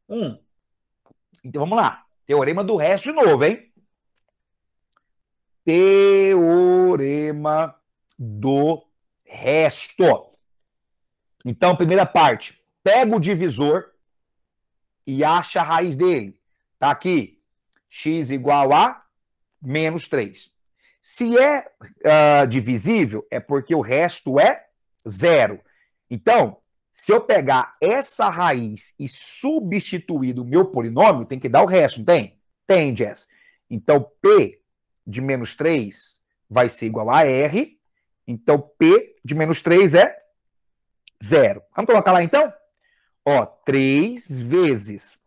1. Um. Então vamos lá. Teorema do resto de novo, hein? Teorema do resto. Então, primeira parte, pega o divisor e acha a raiz dele. Está aqui, x igual a menos 3. Se é uh, divisível, é porque o resto é zero. Então, se eu pegar essa raiz e substituir do meu polinômio, tem que dar o resto, não tem? Tem, Jess. Então, P de menos 3 vai ser igual a R. Então, P de menos 3 é zero. Vamos colocar lá, então? Ó, três vezes.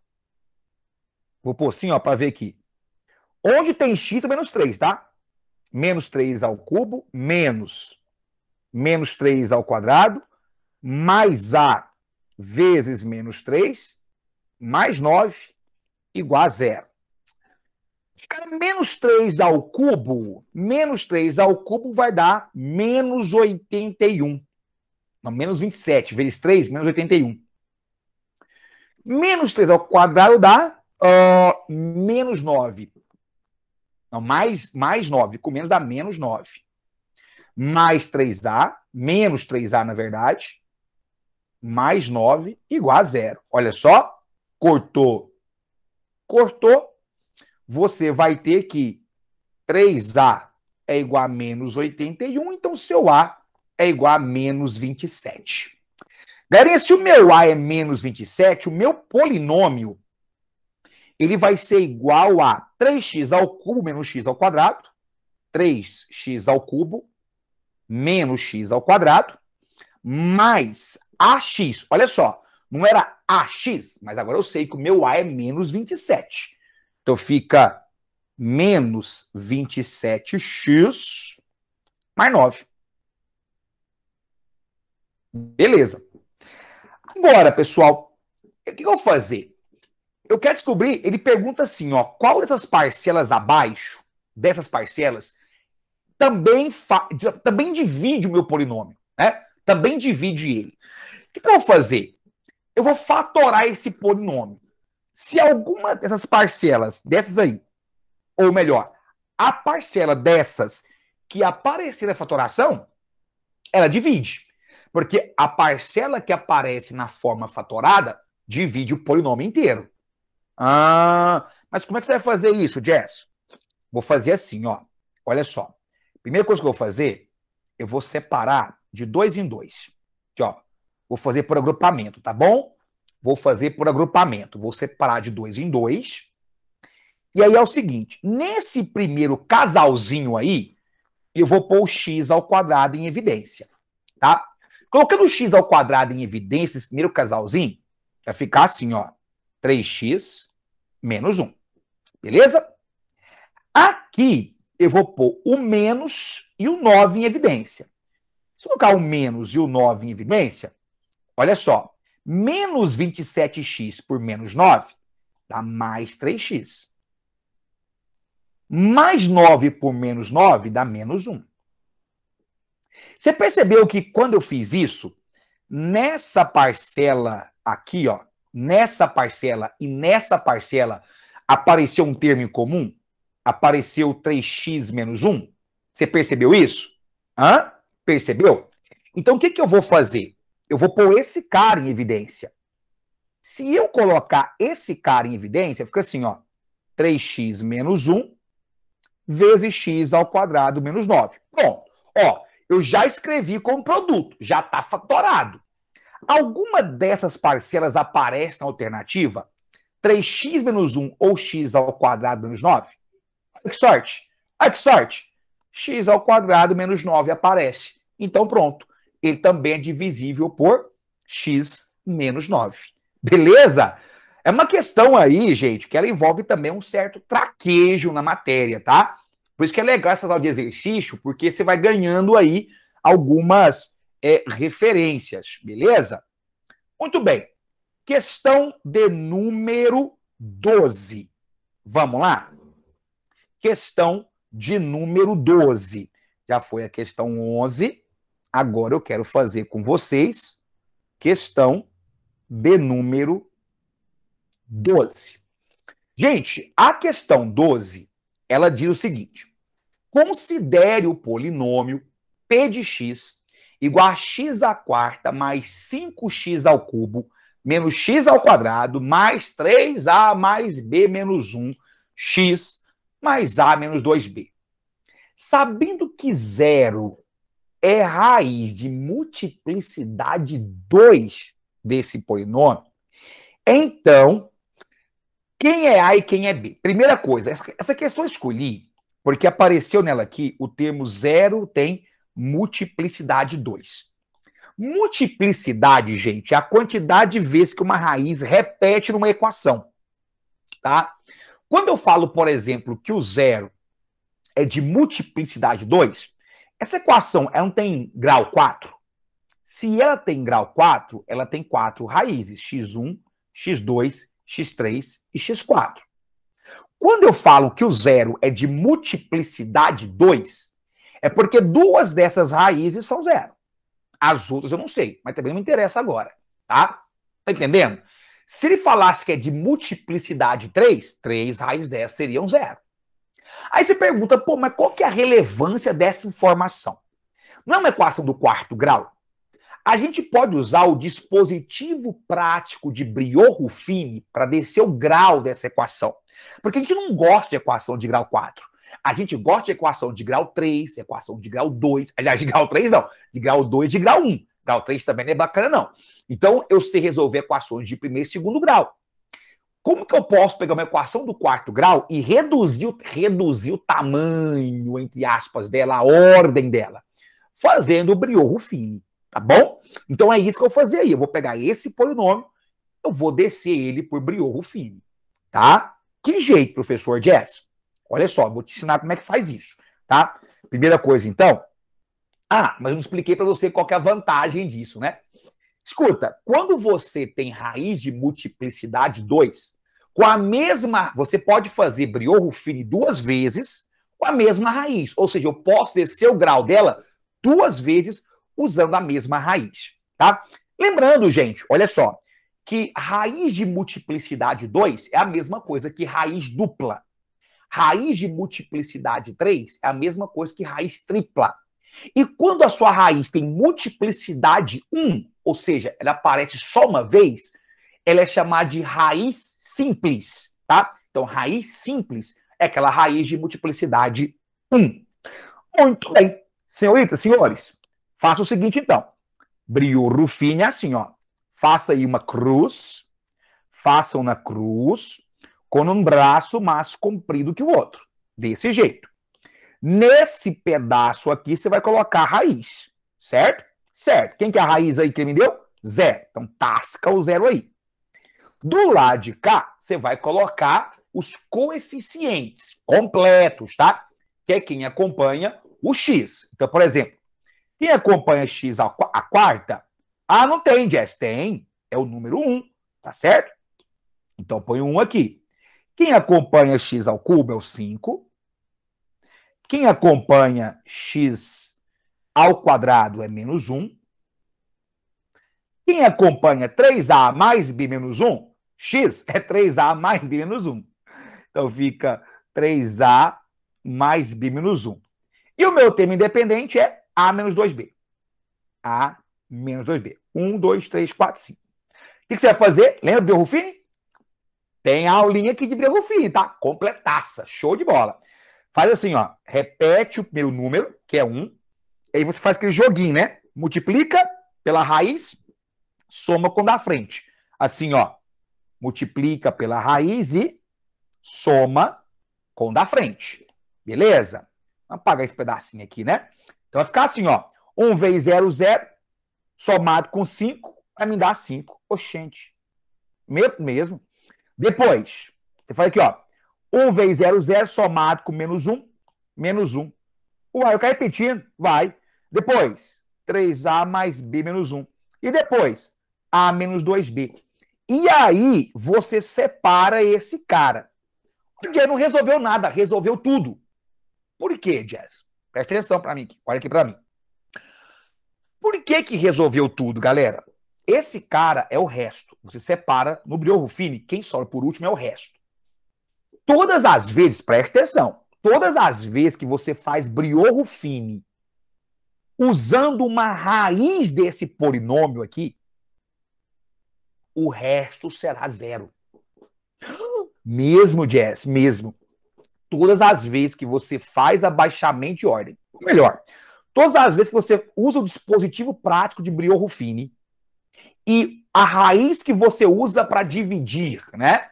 Vou pôr assim, ó, para ver aqui. Onde tem x, é menos 3, tá? Menos 3 ao cubo, menos menos 3 ao quadrado, mais a vezes menos 3, mais 9, igual a zero. Cara, menos 3 ao cubo, menos 3 ao cubo vai dar menos 81. Não, menos 27, vezes 3, menos 81. Menos 3 ao quadrado dá uh, menos 9. Não, mais, mais 9. Com menos dá menos 9. Mais 3A, menos 3A, na verdade, mais 9 igual a zero. Olha só, cortou. Cortou. Você vai ter que 3A é igual a menos 81, então seu A é igual a menos 27. Galerinha, se o meu A é menos 27, o meu polinômio ele vai ser igual a 3x ao cubo menos x ao quadrado, 3x ao cubo menos x ao quadrado, mais ax. Olha só, não era ax, mas agora eu sei que o meu a é menos 27. Então fica menos 27x mais 9. Beleza. Agora, pessoal, o que eu vou fazer? Eu quero descobrir, ele pergunta assim, ó, qual dessas parcelas abaixo, dessas parcelas, também, também divide o meu polinômio, né? Também divide ele. O que, que eu vou fazer? Eu vou fatorar esse polinômio. Se alguma dessas parcelas, dessas aí, ou melhor, a parcela dessas que aparecer na fatoração, ela divide. Porque a parcela que aparece na forma fatorada divide o polinômio inteiro. Ah, mas como é que você vai fazer isso, Jess? Vou fazer assim, ó. Olha só. Primeira coisa que eu vou fazer, eu vou separar de dois em dois. Aqui, ó. Vou fazer por agrupamento, tá bom? Vou fazer por agrupamento. Vou separar de dois em dois. E aí é o seguinte: nesse primeiro casalzinho aí, eu vou pôr o x ao quadrado em evidência, tá? Colocando o x ao quadrado em evidência, esse primeiro casalzinho, vai ficar assim, ó. 3x menos 1. Beleza? Aqui eu vou pôr o menos e o 9 em evidência. Se eu colocar o menos e o 9 em evidência, olha só. Menos 27x por menos 9 dá mais 3x. Mais 9 por menos 9 dá menos 1. Você percebeu que quando eu fiz isso, nessa parcela aqui, ó, nessa parcela e nessa parcela apareceu um termo em comum? Apareceu 3x menos 1? Você percebeu isso? Hã? Percebeu? Então o que, que eu vou fazer? Eu vou pôr esse cara em evidência. Se eu colocar esse cara em evidência, fica assim, ó. 3x menos 1 vezes x ao quadrado menos 9. Pronto. Ó, eu já escrevi como produto, já está fatorado. Alguma dessas parcelas aparece na alternativa? 3x menos 1 ou x ao quadrado menos 9? Olha que sorte! Olha que sorte! x ao quadrado menos 9 aparece. Então pronto, ele também é divisível por x menos 9. Beleza? É uma questão aí, gente, que ela envolve também um certo traquejo na matéria, tá? Por isso que é legal essa tal de exercício, porque você vai ganhando aí algumas é, referências, beleza? Muito bem. Questão de número 12. Vamos lá? Questão de número 12. Já foi a questão 11. Agora eu quero fazer com vocês questão de número 12. Gente, a questão 12 ela diz o seguinte: considere o polinômio p de x igual a x à quarta mais 5x ao cubo menos x ao quadrado mais 3a mais b menos 1 x mais a menos 2b. Sabendo que zero é raiz de multiplicidade 2 desse polinômio, então quem é A e quem é B? Primeira coisa, essa questão eu escolhi porque apareceu nela aqui o termo zero tem multiplicidade 2. Multiplicidade, gente, é a quantidade de vezes que uma raiz repete numa equação. Tá? Quando eu falo, por exemplo, que o zero é de multiplicidade 2, essa equação ela não tem grau 4? Se ela tem grau 4, ela tem quatro raízes, x1, x2 x3 e x4. Quando eu falo que o zero é de multiplicidade 2, é porque duas dessas raízes são zero. As outras eu não sei, mas também não me interessa agora, tá? Tá entendendo? Se ele falasse que é de multiplicidade 3, 3 raiz 10 seriam zero. Aí você pergunta, pô, mas qual que é a relevância dessa informação? Não é uma equação do quarto grau? A gente pode usar o dispositivo prático de Briot-Ruffini para descer o grau dessa equação. Porque a gente não gosta de equação de grau 4. A gente gosta de equação de grau 3, equação de grau 2. Aliás, de grau 3 não, de grau 2 e de grau 1. Grau 3 também não é bacana, não. Então, eu sei resolver equações de primeiro e segundo grau. Como que eu posso pegar uma equação do quarto grau e reduzir, reduzir o tamanho, entre aspas, dela, a ordem dela? Fazendo o Briot-Ruffini. Tá bom? Então é isso que eu vou fazer aí. Eu vou pegar esse polinômio, eu vou descer ele por Briot-Ruffini Tá? Que jeito, professor Jess? Olha só, vou te ensinar como é que faz isso. Tá? Primeira coisa, então. Ah, mas eu não expliquei para você qual é a vantagem disso, né? Escuta, quando você tem raiz de multiplicidade 2, com a mesma. Você pode fazer briot Ruffini duas vezes com a mesma raiz. Ou seja, eu posso descer o grau dela duas vezes usando a mesma raiz, tá? Lembrando, gente, olha só, que raiz de multiplicidade 2 é a mesma coisa que raiz dupla. Raiz de multiplicidade 3 é a mesma coisa que raiz tripla. E quando a sua raiz tem multiplicidade 1, ou seja, ela aparece só uma vez, ela é chamada de raiz simples, tá? Então, raiz simples é aquela raiz de multiplicidade 1. Muito bem. Senhoritas, senhores, Faça o seguinte, então. Brio Rufini é assim, ó. Faça aí uma cruz, façam na cruz com um braço mais comprido que o outro. Desse jeito. Nesse pedaço aqui, você vai colocar a raiz, certo? Certo. Quem que é a raiz aí que ele me deu? Zero. Então, tasca o zero aí. Do lado de cá, você vai colocar os coeficientes completos, tá? Que é quem acompanha o x. Então, por exemplo, quem acompanha X a, a quarta? Ah, não tem, Jess. Tem. É o número 1, tá certo? Então põe um aqui. Quem acompanha x ao cubo é o 5. Quem acompanha x ao quadrado é menos 1. Quem acompanha 3a mais b menos 1, x é 3a mais b menos 1. Então fica 3a mais b menos 1. E o meu termo independente é a menos 2B. A menos 2B. 1, 2, 3, 4, 5. O que, que você vai fazer? Lembra do Rufini? Tem aulinha aqui de Brerufini, tá? Completaça. Show de bola. Faz assim, ó. Repete o primeiro número, que é 1. Aí você faz aquele joguinho, né? Multiplica pela raiz, soma com o da frente. Assim, ó. Multiplica pela raiz e soma com o da frente. Beleza? Vamos apagar esse pedacinho aqui, né? Então vai ficar assim, ó. 1 vezes 0, 0, somado com 5, vai me dar 5. Oxente. Mesmo. Depois, eu falei aqui, ó. 1 vezes 0, 0, somado com menos 1, menos 1. Uai, eu quero repetindo? Vai. Depois, 3A mais B menos 1. E depois, A menos 2B. E aí, você separa esse cara. O Jazz não resolveu nada, resolveu tudo. Por quê, Jess? Presta atenção para mim aqui. Olha aqui para mim. Por que que resolveu tudo, galera? Esse cara é o resto. Você separa no Brio Rufini, quem sobra por último é o resto. Todas as vezes, presta atenção, todas as vezes que você faz Brio Rufini usando uma raiz desse polinômio aqui, o resto será zero. Mesmo, Jess, mesmo todas as vezes que você faz abaixamento de ordem. Ou melhor, todas as vezes que você usa o dispositivo prático de Brion Ruffini e a raiz que você usa para dividir, né?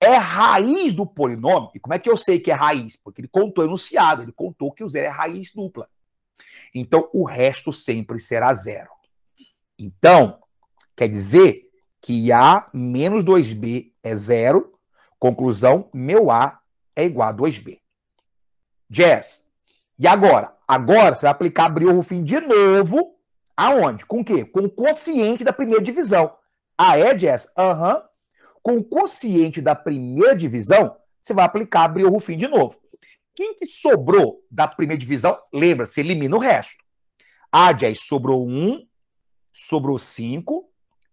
É raiz do polinômio. E como é que eu sei que é raiz? Porque ele contou enunciado, ele contou que o zero é raiz dupla. Então, o resto sempre será zero. Então, quer dizer que A menos 2B é zero. Conclusão, meu A é igual a 2B. Jazz. E agora? Agora você vai aplicar Briorrufin de novo. Aonde? Com o quê? Com o quociente da primeira divisão. Ah, é, Jazz? Aham. Uhum. Com o quociente da primeira divisão, você vai aplicar Briorrufin de novo. Quem que sobrou da primeira divisão? Lembra, Você elimina o resto. Ah, Jazz, sobrou um, sobrou cinco,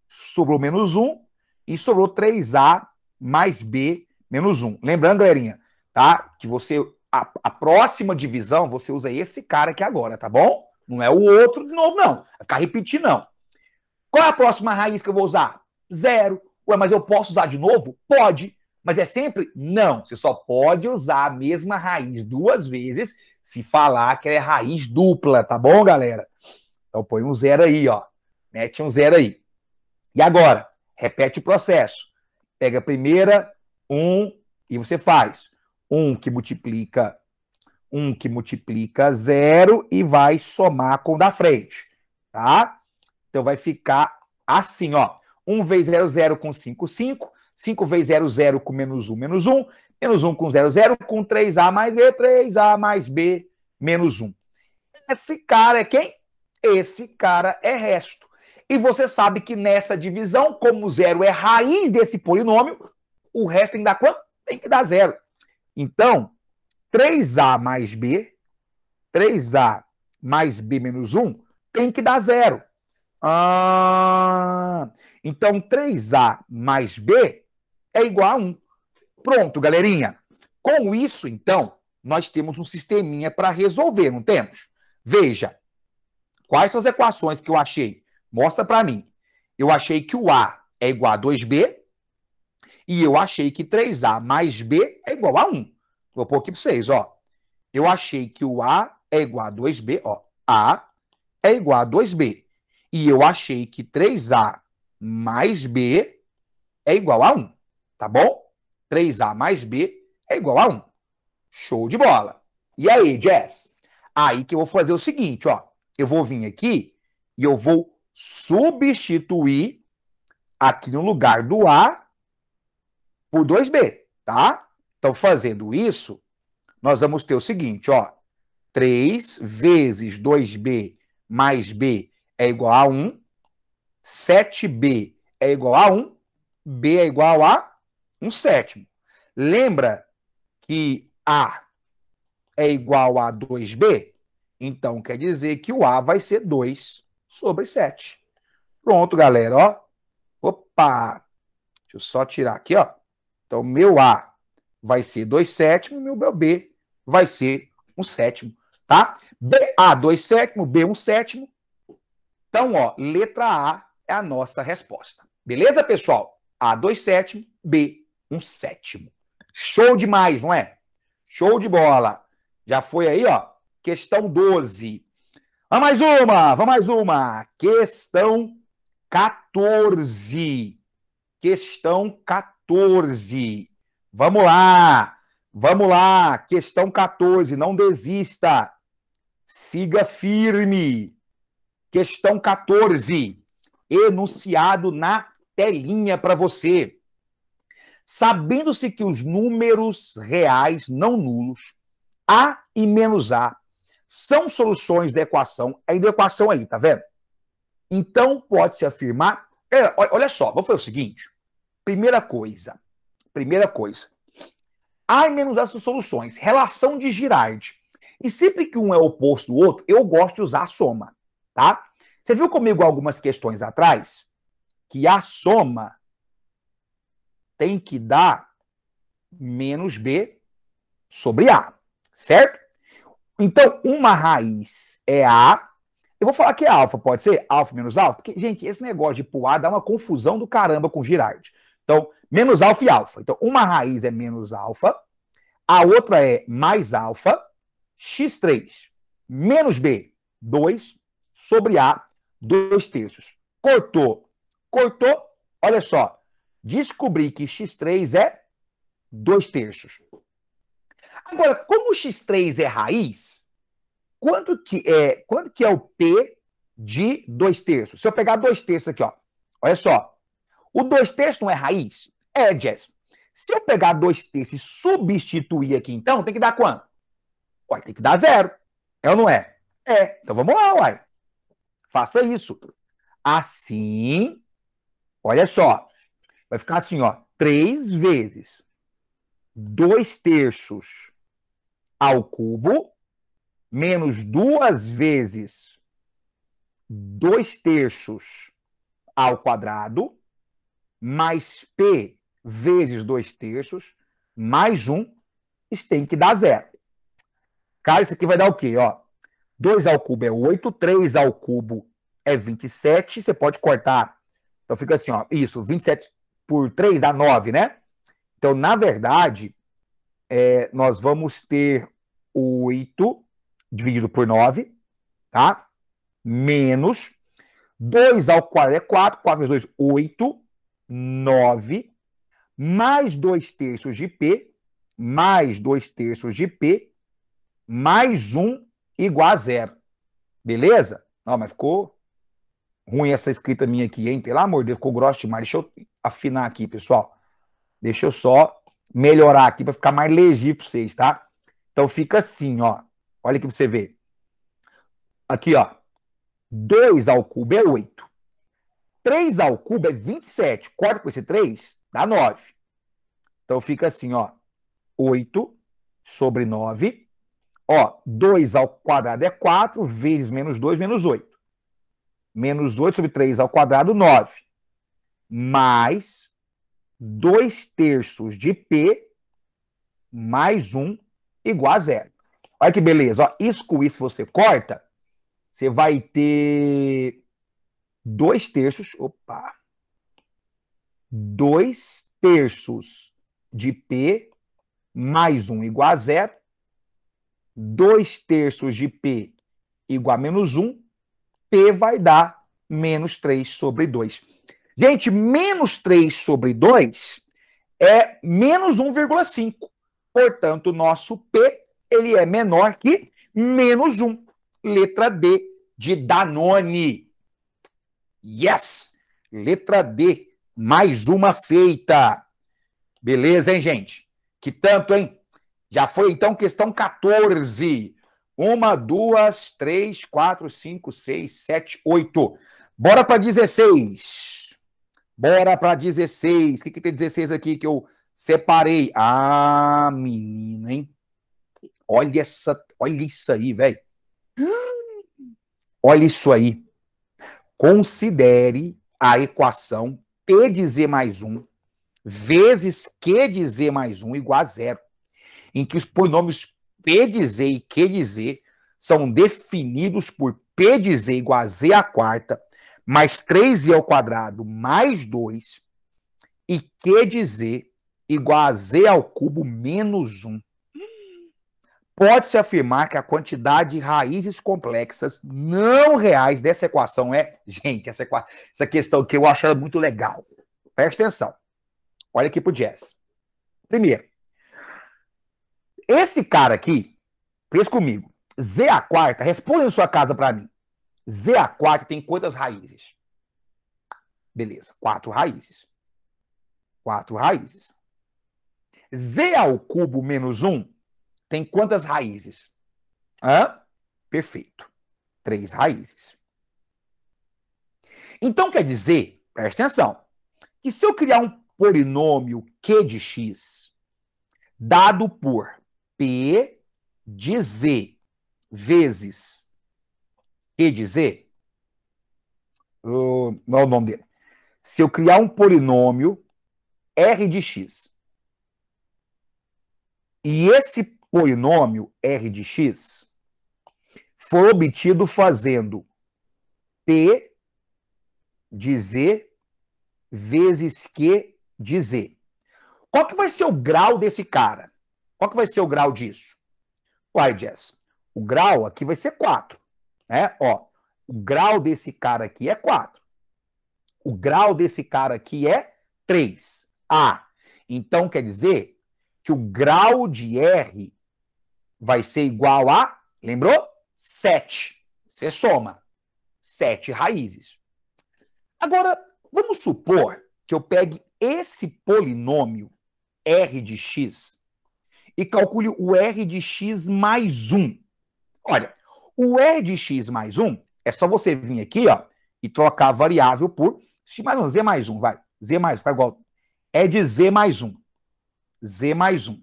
sobrou menos um e sobrou 3A mais B menos 1. Lembrando, galerinha, tá? Que você a, a, próxima divisão você usa esse cara aqui agora, tá bom? Não é o outro de novo, não. Vai ficar repetir, não. Qual é a próxima raiz que eu vou usar? Zero. Ué, mas eu posso usar de novo? Pode. Mas é sempre? Não. Você só pode usar a mesma raiz duas vezes se falar que é raiz dupla, tá bom, galera? Então põe um zero aí, ó. Mete um zero aí. E agora? Repete o processo. Pega a primeira, um, e você faz. 1 que multiplica 1 que multiplica 0 e vai somar com o da frente, tá? Então vai ficar assim, ó. 1 vezes 0, 0 com 5, 5. 5 vezes 0, 0 com menos 1, menos 1. Menos 1 com 0, 0 com 3A mais B, 3A mais B menos 1. Esse cara é quem? Esse cara é resto. E você sabe que nessa divisão, como zero é raiz desse polinômio, o resto tem que dar quanto? Tem que dar zero. Então, 3A mais B, 3A mais B menos 1, tem que dar zero. Ah, então, 3A mais B é igual a 1. Pronto, galerinha. Com isso, então, nós temos um sisteminha para resolver, não temos? Veja, quais são as equações que eu achei? Mostra para mim. Eu achei que o A é igual a 2B, e eu achei que 3A mais B é igual a 1. Vou pôr aqui para vocês, ó. Eu achei que o A é igual a 2B, ó. A é igual a 2B. E eu achei que 3A mais B é igual a 1, tá bom? 3A mais B é igual a 1. Show de bola. E aí, Jess? Aí que eu vou fazer o seguinte, ó. Eu vou vir aqui e eu vou substituir aqui no lugar do A, por 2B, tá? Então, fazendo isso, nós vamos ter o seguinte, ó. 3 vezes 2B mais B é igual a 1. 7B é igual a 1. B é igual a 1 é sétimo. Lembra que A é igual a 2B? Então, quer dizer que o A vai ser 2 sobre 7. Pronto, galera, ó. Opa! Deixa eu só tirar aqui, ó. Então, meu A vai ser 2 sétimo, meu B vai ser 1 um sétimo, tá? A, 2 sétimos, B 1 um sétimo. Então, ó, letra A é a nossa resposta. Beleza, pessoal? A 2 sétimos, B 1 um sétimo. Show demais, não é? Show de bola. Já foi aí, ó. Questão 12. Vamos mais uma, vamos mais uma. Questão 14. Questão 14. 14. Vamos lá! Vamos lá! Questão 14, não desista. Siga firme. Questão 14. Enunciado na telinha para você. Sabendo-se que os números reais não nulos, A e menos A, são soluções da equação, é da equação ali, tá vendo? Então, pode-se afirmar. É, olha só, vamos fazer o seguinte. Primeira coisa, primeira coisa. A e menos as soluções, relação de Girard. E sempre que um é oposto do outro, eu gosto de usar a soma, tá? Você viu comigo algumas questões atrás? Que a soma tem que dar menos b sobre a, certo? Então, uma raiz é a. Eu vou falar que é alfa, pode ser? Alfa menos alfa? Porque, gente, esse negócio de pular dá uma confusão do caramba com Girard. Então, menos alfa e alfa. Então, uma raiz é menos alfa, a outra é mais alfa, x3 menos b, 2 sobre a, 2 terços. Cortou, cortou, olha só, descobri que x3 é 2 terços. Agora, como x3 é raiz, quanto que é, quanto que é o p de 2 terços? Se eu pegar 2 terços aqui, ó, olha só, o 2 terços não é raiz? É, Jess. Se eu pegar 2 terços e substituir aqui, então, tem que dar quanto? Uai, tem que dar zero. É ou não é? É. Então vamos lá, uai. Faça isso. Assim, olha só. Vai ficar assim, ó. 3 vezes 2 terços ao cubo, menos duas vezes 2 terços ao quadrado, mais P vezes 2 terços, mais 1, isso tem que dar zero. Cara, isso aqui vai dar o quê? Ó, 2 ao cubo é 8, 3 ao cubo é 27, você pode cortar. Então fica assim, ó, isso, 27 por 3 dá 9, né? Então, na verdade, é, nós vamos ter 8 dividido por 9, tá? Menos 2 ao quadrado é 4, 4 vezes 2, 8. 9 mais 2 terços de P, mais 2 terços de P, mais 1 igual a zero. Beleza? Não, mas ficou ruim essa escrita minha aqui, hein? Pelo amor de Deus, ficou grosso demais. Deixa eu afinar aqui, pessoal. Deixa eu só melhorar aqui para ficar mais legível para vocês, tá? Então fica assim, ó. Olha aqui para você ver. Aqui, ó. 2 ao cubo é 8. 3 ao cubo é 27. Corta com esse 3 dá 9. Então fica assim, ó. 8 sobre 9. Ó, 2 ao quadrado é 4, vezes menos 2, menos 8. Menos 8 sobre 3 ao quadrado, 9. Mais 2 terços de P mais 1 igual a zero. Olha que beleza. Ó, isso com isso você corta, você vai ter dois terços, opa, dois terços de P mais 1 igual a zero, dois terços de P igual a menos 1, P vai dar menos 3 sobre 2. Gente, menos 3 sobre 2 é menos 1,5. Portanto, nosso P ele é menor que menos 1. Letra D de Danone. Yes! Letra D, mais uma feita. Beleza, hein, gente? Que tanto, hein? Já foi então questão 14. Uma, duas, três, quatro, cinco, seis, sete, oito. Bora para 16. Bora para 16. O que, que tem 16 aqui que eu separei? Ah, menina, hein? Olha, essa, olha isso aí, velho. Olha isso aí. Considere a equação P de Z mais 1 vezes Q de Z mais 1 igual a zero, em que os polinômios P de Z e Q de Z são definidos por P de Z igual a Z à quarta, mais 3Z ao quadrado, mais 2, e Q de Z igual a Z ao cubo menos 1 pode-se afirmar que a quantidade de raízes complexas não reais dessa equação é. Gente, essa, equa... essa questão que eu acho muito legal. Presta atenção. Olha aqui pro Jazz. Primeiro, esse cara aqui, fez comigo. Z a quarta, responda em sua casa para mim. Z a quarta tem quantas raízes? Beleza, quatro raízes. Quatro raízes. Z ao cubo menos um tem quantas raízes? Hã? Perfeito. Três raízes. Então quer dizer, preste atenção, que se eu criar um polinômio q de x dado por p de z vezes q de z, não é o nome dele. Se eu criar um polinômio r de x e esse polinômio R de x foi obtido fazendo P de Z vezes Q de Z. Qual que vai ser o grau desse cara? Qual que vai ser o grau disso? Uai, Jess, o grau aqui vai ser 4. Né? Ó, o grau desse cara aqui é 4. O grau desse cara aqui é 3. Ah, então quer dizer que o grau de R vai ser igual a, lembrou? 7. Você soma. 7 raízes. Agora, vamos supor que eu pegue esse polinômio r de x e calcule o r de x mais 1. Olha, o r de x mais 1 é só você vir aqui ó, e trocar a variável por x mais 1, z mais 1, vai. z mais 1, vai igual. É de z mais 1. z mais 1.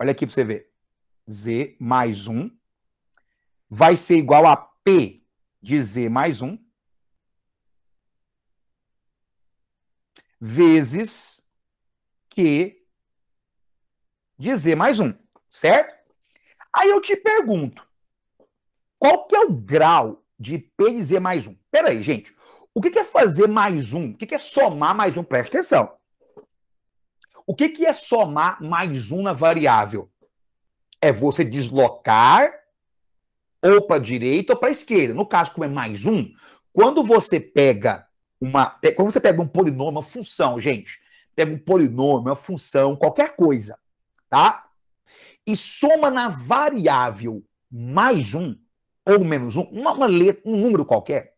Olha aqui para você ver. Z mais 1 vai ser igual a P de Z mais 1 vezes Q de Z mais 1, certo? Aí eu te pergunto, qual que é o grau de P de Z mais 1? Peraí, gente. O que é fazer mais um? O que é somar mais um? Presta atenção. O que é somar mais um na variável? é você deslocar ou para a direita ou para a esquerda. No caso, como é mais um, quando você pega uma. Quando você pega um polinômio, é uma função, gente, pega um polinômio, é uma função, qualquer coisa, tá? E soma na variável mais um ou menos um, uma, uma letra, um número qualquer,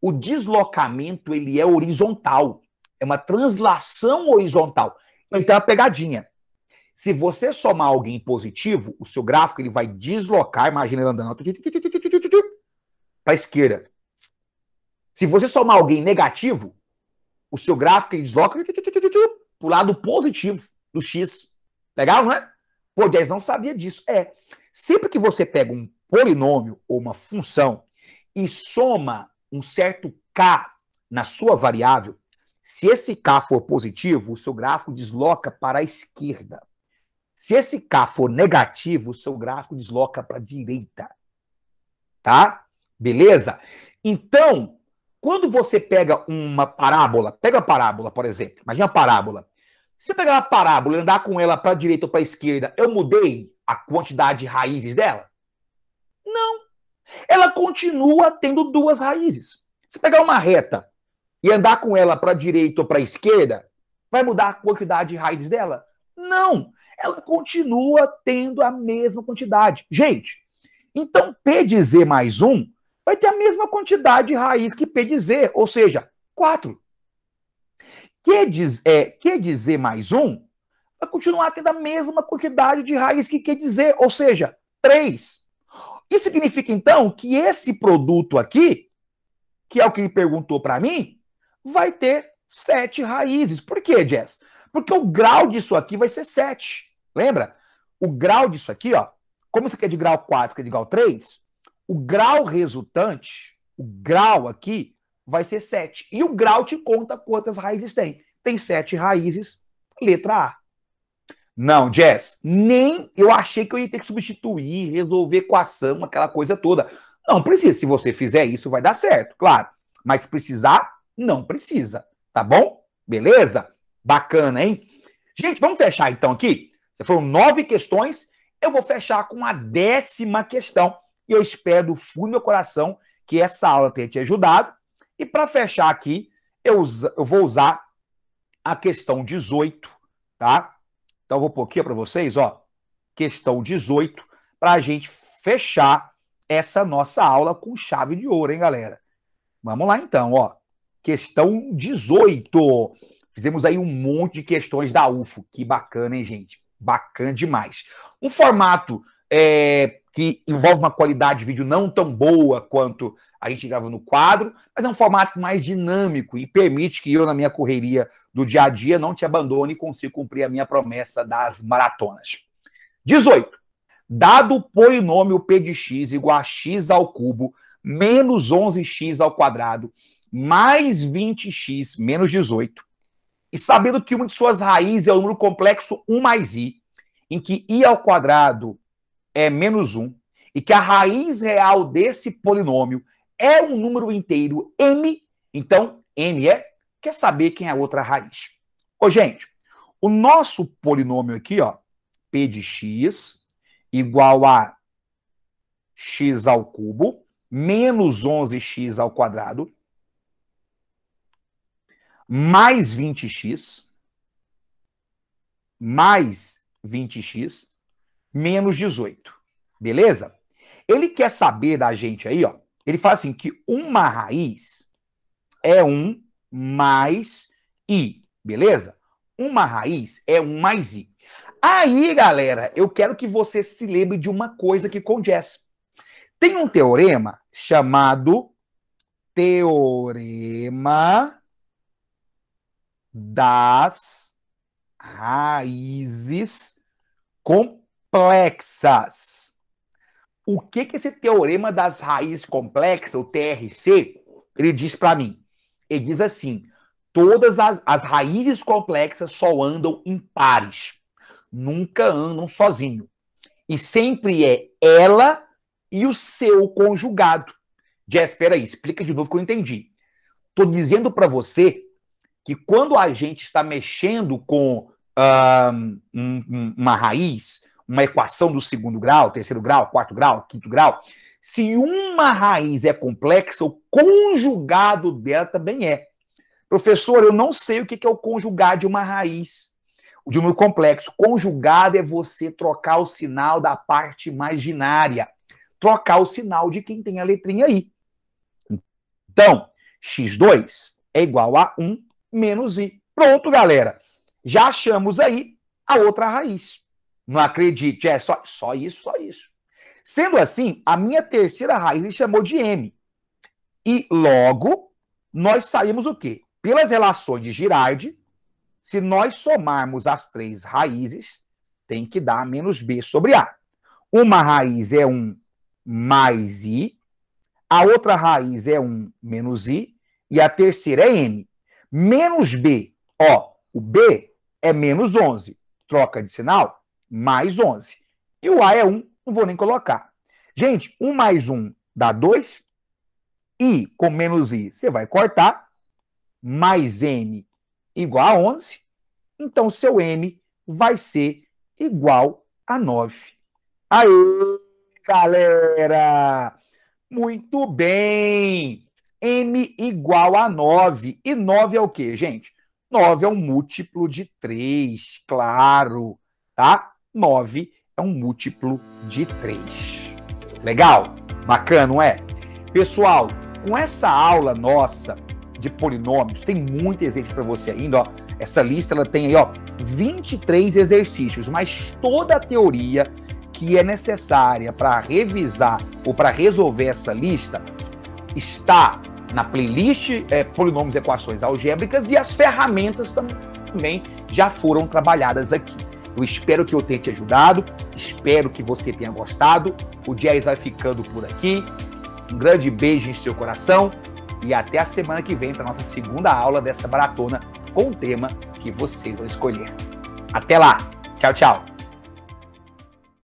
o deslocamento ele é horizontal. É uma translação horizontal. Então é uma pegadinha. Se você somar alguém positivo, o seu gráfico ele vai deslocar, imagina ele andando para a esquerda. Se você somar alguém negativo, o seu gráfico ele desloca para o lado positivo do X. Legal, não é? Pô, 10 não sabia disso. É. Sempre que você pega um polinômio ou uma função e soma um certo k na sua variável, se esse k for positivo, o seu gráfico desloca para a esquerda. Se esse K for negativo, o seu gráfico desloca para a direita. Tá? Beleza? Então, quando você pega uma parábola, pega a parábola, por exemplo, imagina a parábola. Se eu pegar uma parábola e andar com ela para a direita ou para a esquerda, eu mudei a quantidade de raízes dela? Não. Ela continua tendo duas raízes. Se pegar uma reta e andar com ela para a direita ou para a esquerda, vai mudar a quantidade de raízes dela? Não ela continua tendo a mesma quantidade. Gente, então P de Z mais 1 vai ter a mesma quantidade de raiz que P de Z, ou seja, 4. Q de, é, Q de Z mais 1 vai continuar tendo a mesma quantidade de raiz que Q de Z, ou seja, 3. Isso significa, então, que esse produto aqui, que é o que ele perguntou para mim, vai ter sete raízes. Por quê, Jess? Porque o grau disso aqui vai ser 7. Lembra? O grau disso aqui, ó. Como isso aqui é de grau 4, isso aqui é de grau 3, o grau resultante, o grau aqui, vai ser 7. E o grau te conta quantas raízes tem. Tem 7 raízes, letra A. Não, Jess, nem eu achei que eu ia ter que substituir, resolver equação, aquela coisa toda. Não precisa. Se você fizer isso, vai dar certo, claro. Mas precisar, não precisa. Tá bom? Beleza? Bacana, hein? Gente, vamos fechar então aqui. Foram nove questões. Eu vou fechar com a décima questão. E eu espero do fundo do meu coração que essa aula tenha te ajudado. E para fechar aqui, eu, eu, vou usar a questão 18, tá? Então eu vou pôr aqui para vocês, ó. Questão 18, para a gente fechar essa nossa aula com chave de ouro, hein, galera? Vamos lá então, ó. Questão 18. Fizemos aí um monte de questões da UFO. Que bacana, hein, gente? Bacana demais. Um formato é, que envolve uma qualidade de vídeo não tão boa quanto a gente grava no quadro, mas é um formato mais dinâmico e permite que eu, na minha correria do dia a dia, não te abandone e consiga cumprir a minha promessa das maratonas. 18. Dado o polinômio p de x igual a x ao cubo menos 11x ao quadrado mais 20x menos 18 e sabendo que uma de suas raízes é o número complexo 1 mais i, em que i ao quadrado é menos 1, e que a raiz real desse polinômio é um número inteiro m, então m é, quer saber quem é a outra raiz. Ô, gente, o nosso polinômio aqui, ó, p de x igual a x ao cubo menos 11x ao quadrado, mais 20x, mais 20x, menos 18. Beleza? Ele quer saber da gente aí, ó. Ele fala assim que uma raiz é um mais i, beleza? Uma raiz é um mais i. Aí, galera, eu quero que você se lembre de uma coisa que acontece. Tem um teorema chamado teorema das raízes complexas. O que que esse teorema das raízes complexas, o TRC, ele diz para mim? Ele diz assim: todas as, as raízes complexas só andam em pares, nunca andam sozinho. E sempre é ela e o seu conjugado. Jess, espera aí, explica de novo que eu entendi. Tô dizendo para você que quando a gente está mexendo com ah, um, uma raiz, uma equação do segundo grau, terceiro grau, quarto grau, quinto grau, se uma raiz é complexa, o conjugado dela também é. Professor, eu não sei o que é o conjugar de uma raiz, de um número complexo. Conjugado é você trocar o sinal da parte imaginária, trocar o sinal de quem tem a letrinha aí. Então, x2 é igual a 1 menos i. Pronto, galera. Já achamos aí a outra raiz. Não acredite, é só, só isso, só isso. Sendo assim, a minha terceira raiz ele chamou de m. E logo, nós saímos o quê? Pelas relações de Girardi, se nós somarmos as três raízes, tem que dar menos b sobre a. Uma raiz é 1 mais i, a outra raiz é 1 menos i, e a terceira é m menos B. Ó, o B é menos 11. Troca de sinal, mais 11. E o A é 1, não vou nem colocar. Gente, 1 mais 1 dá 2. I com menos I, você vai cortar. Mais M igual a 11. Então, seu M vai ser igual a 9. Aê, galera! Muito bem! m igual a 9. E 9 é o quê, gente? 9 é um múltiplo de 3, claro, tá? 9 é um múltiplo de 3. Legal? Bacana, não é? Pessoal, com essa aula nossa de polinômios, tem muito exercício para você ainda, ó. Essa lista ela tem aí, ó, 23 exercícios, mas toda a teoria que é necessária para revisar ou para resolver essa lista está na playlist é, Polinômios Equações Algébricas e as ferramentas também já foram trabalhadas aqui. Eu espero que eu tenha te ajudado, espero que você tenha gostado. O Jazz vai ficando por aqui. Um grande beijo em seu coração e até a semana que vem para nossa segunda aula dessa maratona com o tema que vocês vão escolher. Até lá! Tchau, tchau!